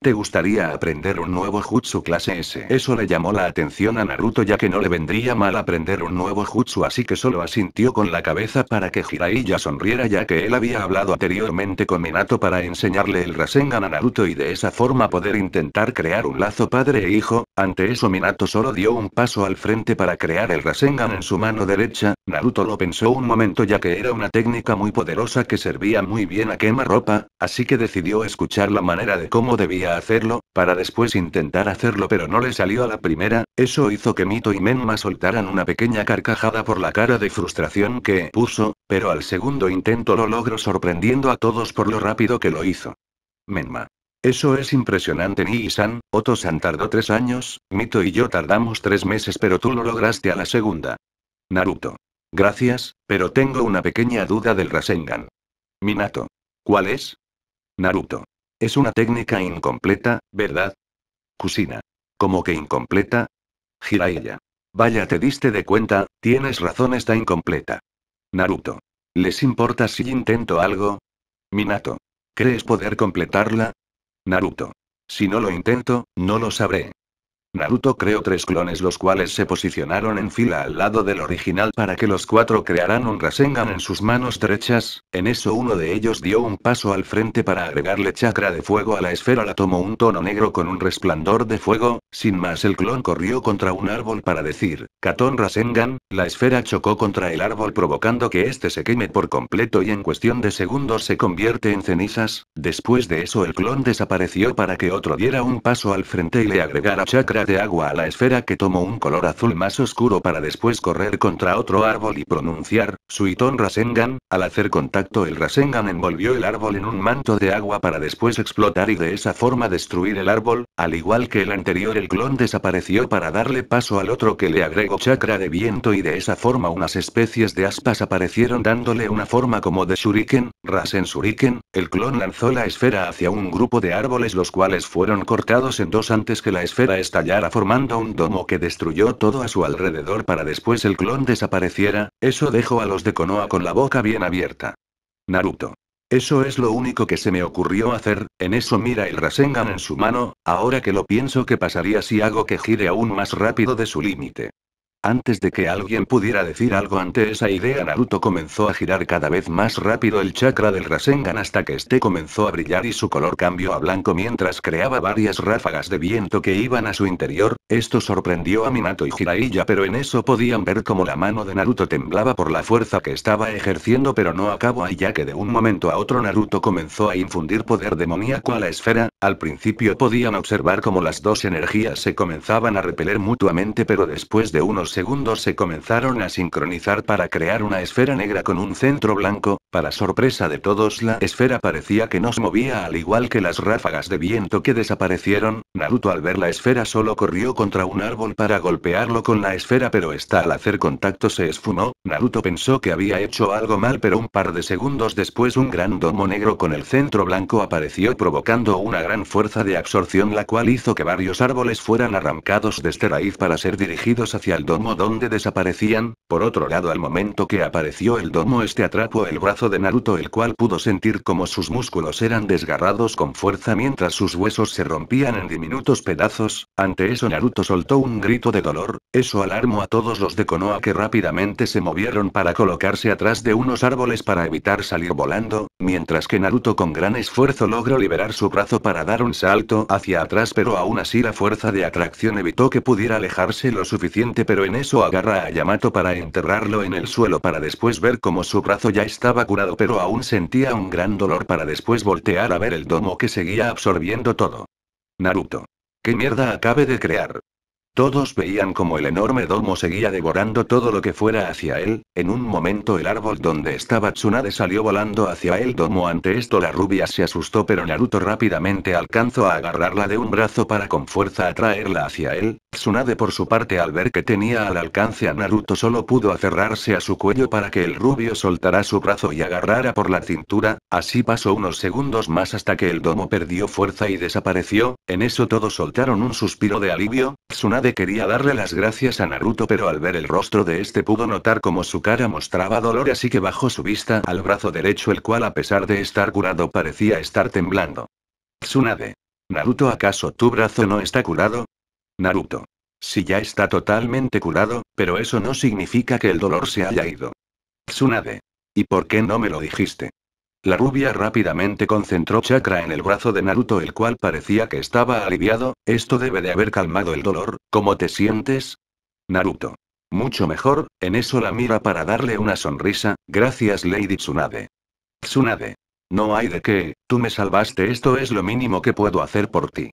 ¿Te gustaría aprender un nuevo jutsu clase S? Eso le llamó la atención a Naruto ya que no le vendría mal aprender un nuevo jutsu así que solo asintió con la cabeza para que Jiraiya sonriera ya que él había hablado anteriormente con Minato para enseñarle el Rasengan a Naruto y de esa forma poder intentar crear un lazo padre e hijo, ante eso Minato solo dio un paso al frente para crear el Rasengan en su mano derecha, Naruto lo pensó un momento ya que era una técnica muy poderosa que servía muy bien a quemar ropa, así que decidió escuchar la manera de cómo debía hacerlo, para después intentar hacerlo pero no le salió a la primera, eso hizo que Mito y Menma soltaran una pequeña carcajada por la cara de frustración que puso, pero al segundo intento lo logró sorprendiendo a todos por lo rápido que lo hizo. Menma. Eso es impresionante Nii-san, Oto-san tardó tres años, Mito y yo tardamos tres meses pero tú lo lograste a la segunda. Naruto. Gracias, pero tengo una pequeña duda del Rasengan. Minato. ¿Cuál es? Naruto. Es una técnica incompleta, ¿verdad? Kusina. ¿Cómo que incompleta? Jiraiya. Vaya te diste de cuenta, tienes razón está incompleta. Naruto. ¿Les importa si intento algo? Minato. ¿Crees poder completarla? Naruto. Si no lo intento, no lo sabré. Naruto creó tres clones los cuales se posicionaron en fila al lado del original para que los cuatro crearan un Rasengan en sus manos derechas, en eso uno de ellos dio un paso al frente para agregarle chakra de fuego a la esfera la tomó un tono negro con un resplandor de fuego, sin más el clon corrió contra un árbol para decir, Katon Rasengan, la esfera chocó contra el árbol provocando que este se queme por completo y en cuestión de segundos se convierte en cenizas, después de eso el clon desapareció para que otro diera un paso al frente y le agregara chakra de agua a la esfera que tomó un color azul más oscuro para después correr contra otro árbol y pronunciar, Suiton Rasengan, al hacer contacto el Rasengan envolvió el árbol en un manto de agua para después explotar y de esa forma destruir el árbol, al igual que el anterior el clon desapareció para darle paso al otro que le agregó chakra de viento y de esa forma unas especies de aspas aparecieron dándole una forma como de shuriken, Rasen shuriken, el clon lanzó la esfera hacia un grupo de árboles los cuales fueron cortados en dos antes que la esfera estallara formando un domo que destruyó todo a su alrededor para después el clon desapareciera, eso dejó a los de Konoha con la boca bien abierta. Naruto. Eso es lo único que se me ocurrió hacer, en eso mira el Rasengan en su mano, ahora que lo pienso que pasaría si hago que gire aún más rápido de su límite. Antes de que alguien pudiera decir algo ante esa idea, Naruto comenzó a girar cada vez más rápido el chakra del Rasengan hasta que este comenzó a brillar y su color cambió a blanco mientras creaba varias ráfagas de viento que iban a su interior. Esto sorprendió a Minato y Jiraiya, pero en eso podían ver cómo la mano de Naruto temblaba por la fuerza que estaba ejerciendo, pero no acabó ahí, ya que de un momento a otro Naruto comenzó a infundir poder demoníaco a la esfera. Al principio podían observar cómo las dos energías se comenzaban a repeler mutuamente, pero después de unos segundos se comenzaron a sincronizar para crear una esfera negra con un centro blanco, para sorpresa de todos la esfera parecía que no se movía al igual que las ráfagas de viento que desaparecieron, Naruto al ver la esfera solo corrió contra un árbol para golpearlo con la esfera pero esta al hacer contacto se esfumó, Naruto pensó que había hecho algo mal pero un par de segundos después un gran domo negro con el centro blanco apareció provocando una gran fuerza de absorción la cual hizo que varios árboles fueran arrancados de este raíz para ser dirigidos hacia el domo donde desaparecían, por otro lado al momento que apareció el domo este atrapó el brazo de Naruto el cual pudo sentir como sus músculos eran desgarrados con fuerza mientras sus huesos se rompían en diminutos pedazos, ante eso Naruto soltó un grito de dolor, eso alarmó a todos los de Konoha que rápidamente se movieron para colocarse atrás de unos árboles para evitar salir volando, mientras que Naruto con gran esfuerzo logró liberar su brazo para dar un salto hacia atrás pero aún así la fuerza de atracción evitó que pudiera alejarse lo suficiente pero en eso agarra a Yamato para enterrarlo en el suelo para después ver cómo su brazo ya estaba curado pero aún sentía un gran dolor para después voltear a ver el domo que seguía absorbiendo todo. Naruto. ¿Qué mierda acabe de crear? Todos veían como el enorme domo seguía devorando todo lo que fuera hacia él, en un momento el árbol donde estaba Tsunade salió volando hacia el domo ante esto la rubia se asustó pero Naruto rápidamente alcanzó a agarrarla de un brazo para con fuerza atraerla hacia él, Tsunade por su parte al ver que tenía al alcance a Naruto solo pudo aferrarse a su cuello para que el rubio soltara su brazo y agarrara por la cintura, así pasó unos segundos más hasta que el domo perdió fuerza y desapareció, en eso todos soltaron un suspiro de alivio, Tsunade quería darle las gracias a Naruto pero al ver el rostro de este pudo notar como su cara mostraba dolor así que bajó su vista al brazo derecho el cual a pesar de estar curado parecía estar temblando. Tsunade. Naruto ¿acaso tu brazo no está curado? Naruto. Si ya está totalmente curado, pero eso no significa que el dolor se haya ido. Tsunade. ¿Y por qué no me lo dijiste? La rubia rápidamente concentró chakra en el brazo de Naruto, el cual parecía que estaba aliviado, esto debe de haber calmado el dolor, ¿cómo te sientes? Naruto. Mucho mejor, en eso la mira para darle una sonrisa, gracias Lady Tsunade. Tsunade. No hay de qué, tú me salvaste, esto es lo mínimo que puedo hacer por ti.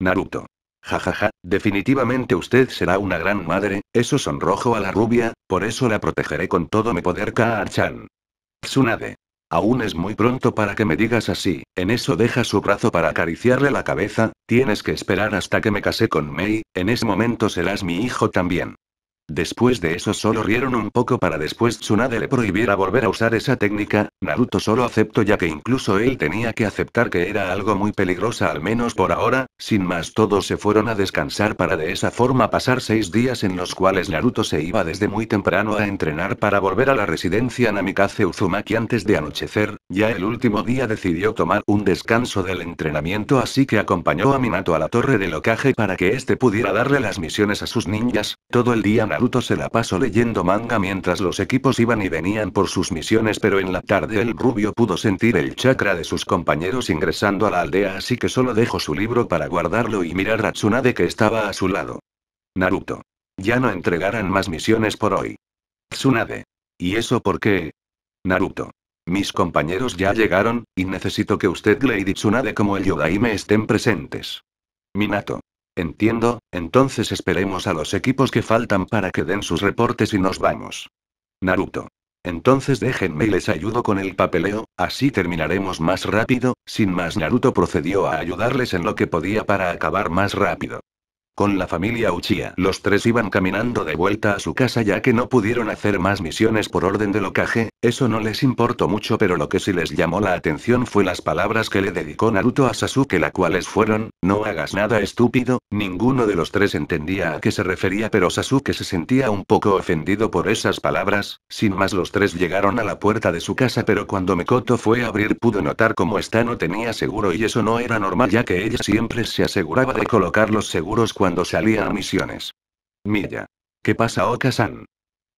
Naruto. Jajaja, ja, ja, definitivamente usted será una gran madre, eso sonrojo a la rubia, por eso la protegeré con todo mi poder kaa chan Tsunade. Aún es muy pronto para que me digas así. En eso deja su brazo para acariciarle la cabeza. Tienes que esperar hasta que me casé con May, en ese momento serás mi hijo también. Después de eso solo rieron un poco para después Tsunade le prohibiera volver a usar esa técnica, Naruto solo aceptó ya que incluso él tenía que aceptar que era algo muy peligrosa al menos por ahora, sin más todos se fueron a descansar para de esa forma pasar seis días en los cuales Naruto se iba desde muy temprano a entrenar para volver a la residencia Namikaze Uzumaki antes de anochecer, ya el último día decidió tomar un descanso del entrenamiento así que acompañó a Minato a la torre de locaje para que éste pudiera darle las misiones a sus ninjas, todo el día Naruto se la pasó leyendo manga mientras los equipos iban y venían por sus misiones pero en la tarde el rubio pudo sentir el chakra de sus compañeros ingresando a la aldea así que solo dejó su libro para guardarlo y mirar a Tsunade que estaba a su lado. Naruto. Ya no entregarán más misiones por hoy. Tsunade. ¿Y eso por qué? Naruto. Mis compañeros ya llegaron, y necesito que usted, Lady Tsunade, como el me estén presentes. Minato. Entiendo, entonces esperemos a los equipos que faltan para que den sus reportes y nos vamos. Naruto. Entonces déjenme y les ayudo con el papeleo, así terminaremos más rápido, sin más Naruto procedió a ayudarles en lo que podía para acabar más rápido. Con la familia Uchiha, los tres iban caminando de vuelta a su casa ya que no pudieron hacer más misiones por orden de locaje, eso no les importó mucho pero lo que sí les llamó la atención fue las palabras que le dedicó Naruto a Sasuke las cuales fueron, no hagas nada estúpido, ninguno de los tres entendía a qué se refería pero Sasuke se sentía un poco ofendido por esas palabras, sin más los tres llegaron a la puerta de su casa pero cuando Mekoto fue a abrir pudo notar cómo esta no tenía seguro y eso no era normal ya que ella siempre se aseguraba de colocar los seguros cuando cuando salía a misiones. Milla. ¿Qué pasa, Okasan?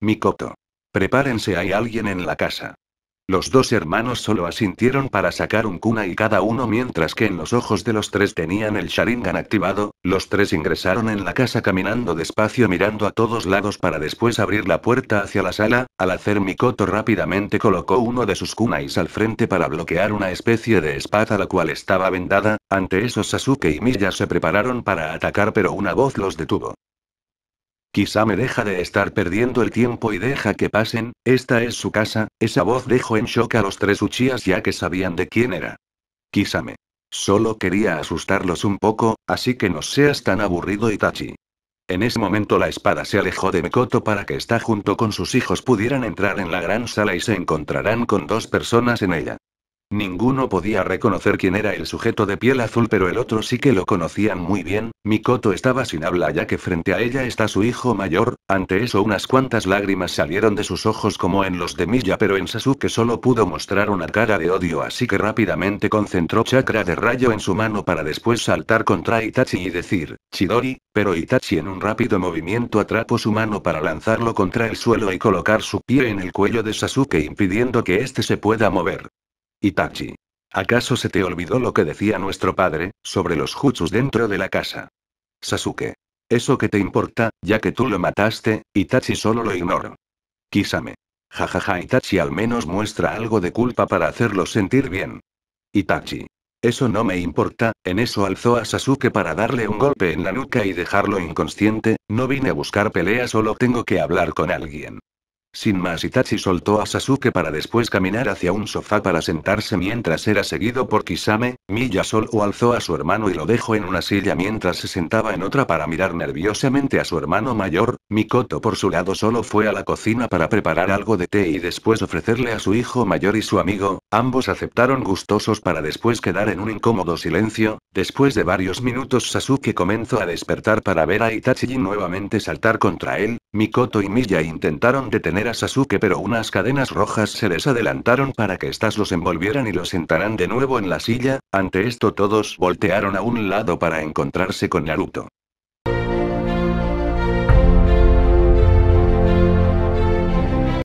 Mikoto. Prepárense, hay alguien en la casa. Los dos hermanos solo asintieron para sacar un kunai cada uno mientras que en los ojos de los tres tenían el Sharingan activado, los tres ingresaron en la casa caminando despacio mirando a todos lados para después abrir la puerta hacia la sala, al hacer Mikoto rápidamente colocó uno de sus kunais al frente para bloquear una especie de espada la cual estaba vendada, ante eso Sasuke y Miya se prepararon para atacar pero una voz los detuvo. Quizá me deja de estar perdiendo el tiempo y deja que pasen, esta es su casa, esa voz dejó en shock a los tres Uchías ya que sabían de quién era. Quizá Solo quería asustarlos un poco, así que no seas tan aburrido Itachi. En ese momento la espada se alejó de Mekoto para que está junto con sus hijos pudieran entrar en la gran sala y se encontrarán con dos personas en ella. Ninguno podía reconocer quién era el sujeto de piel azul, pero el otro sí que lo conocían muy bien. Mikoto estaba sin habla ya que frente a ella está su hijo mayor. Ante eso unas cuantas lágrimas salieron de sus ojos como en los de Milla, pero en Sasuke solo pudo mostrar una cara de odio, así que rápidamente concentró chakra de rayo en su mano para después saltar contra Itachi y decir, Chidori, pero Itachi en un rápido movimiento atrapó su mano para lanzarlo contra el suelo y colocar su pie en el cuello de Sasuke impidiendo que éste se pueda mover. Itachi. ¿Acaso se te olvidó lo que decía nuestro padre, sobre los jutsus dentro de la casa? Sasuke. Eso que te importa, ya que tú lo mataste, Itachi solo lo ignoro. Kisame. Jajaja Itachi al menos muestra algo de culpa para hacerlo sentir bien. Itachi. Eso no me importa, en eso alzó a Sasuke para darle un golpe en la nuca y dejarlo inconsciente, no vine a buscar pelea solo tengo que hablar con alguien. Sin más Itachi soltó a Sasuke para después caminar hacia un sofá para sentarse mientras era seguido por Kisame, Miya o alzó a su hermano y lo dejó en una silla mientras se sentaba en otra para mirar nerviosamente a su hermano mayor, Mikoto por su lado solo fue a la cocina para preparar algo de té y después ofrecerle a su hijo mayor y su amigo, Ambos aceptaron gustosos para después quedar en un incómodo silencio. Después de varios minutos Sasuke comenzó a despertar para ver a Itachi nuevamente saltar contra él. Mikoto y Miya intentaron detener a Sasuke pero unas cadenas rojas se les adelantaron para que estas los envolvieran y los sentaran de nuevo en la silla. Ante esto todos voltearon a un lado para encontrarse con Naruto.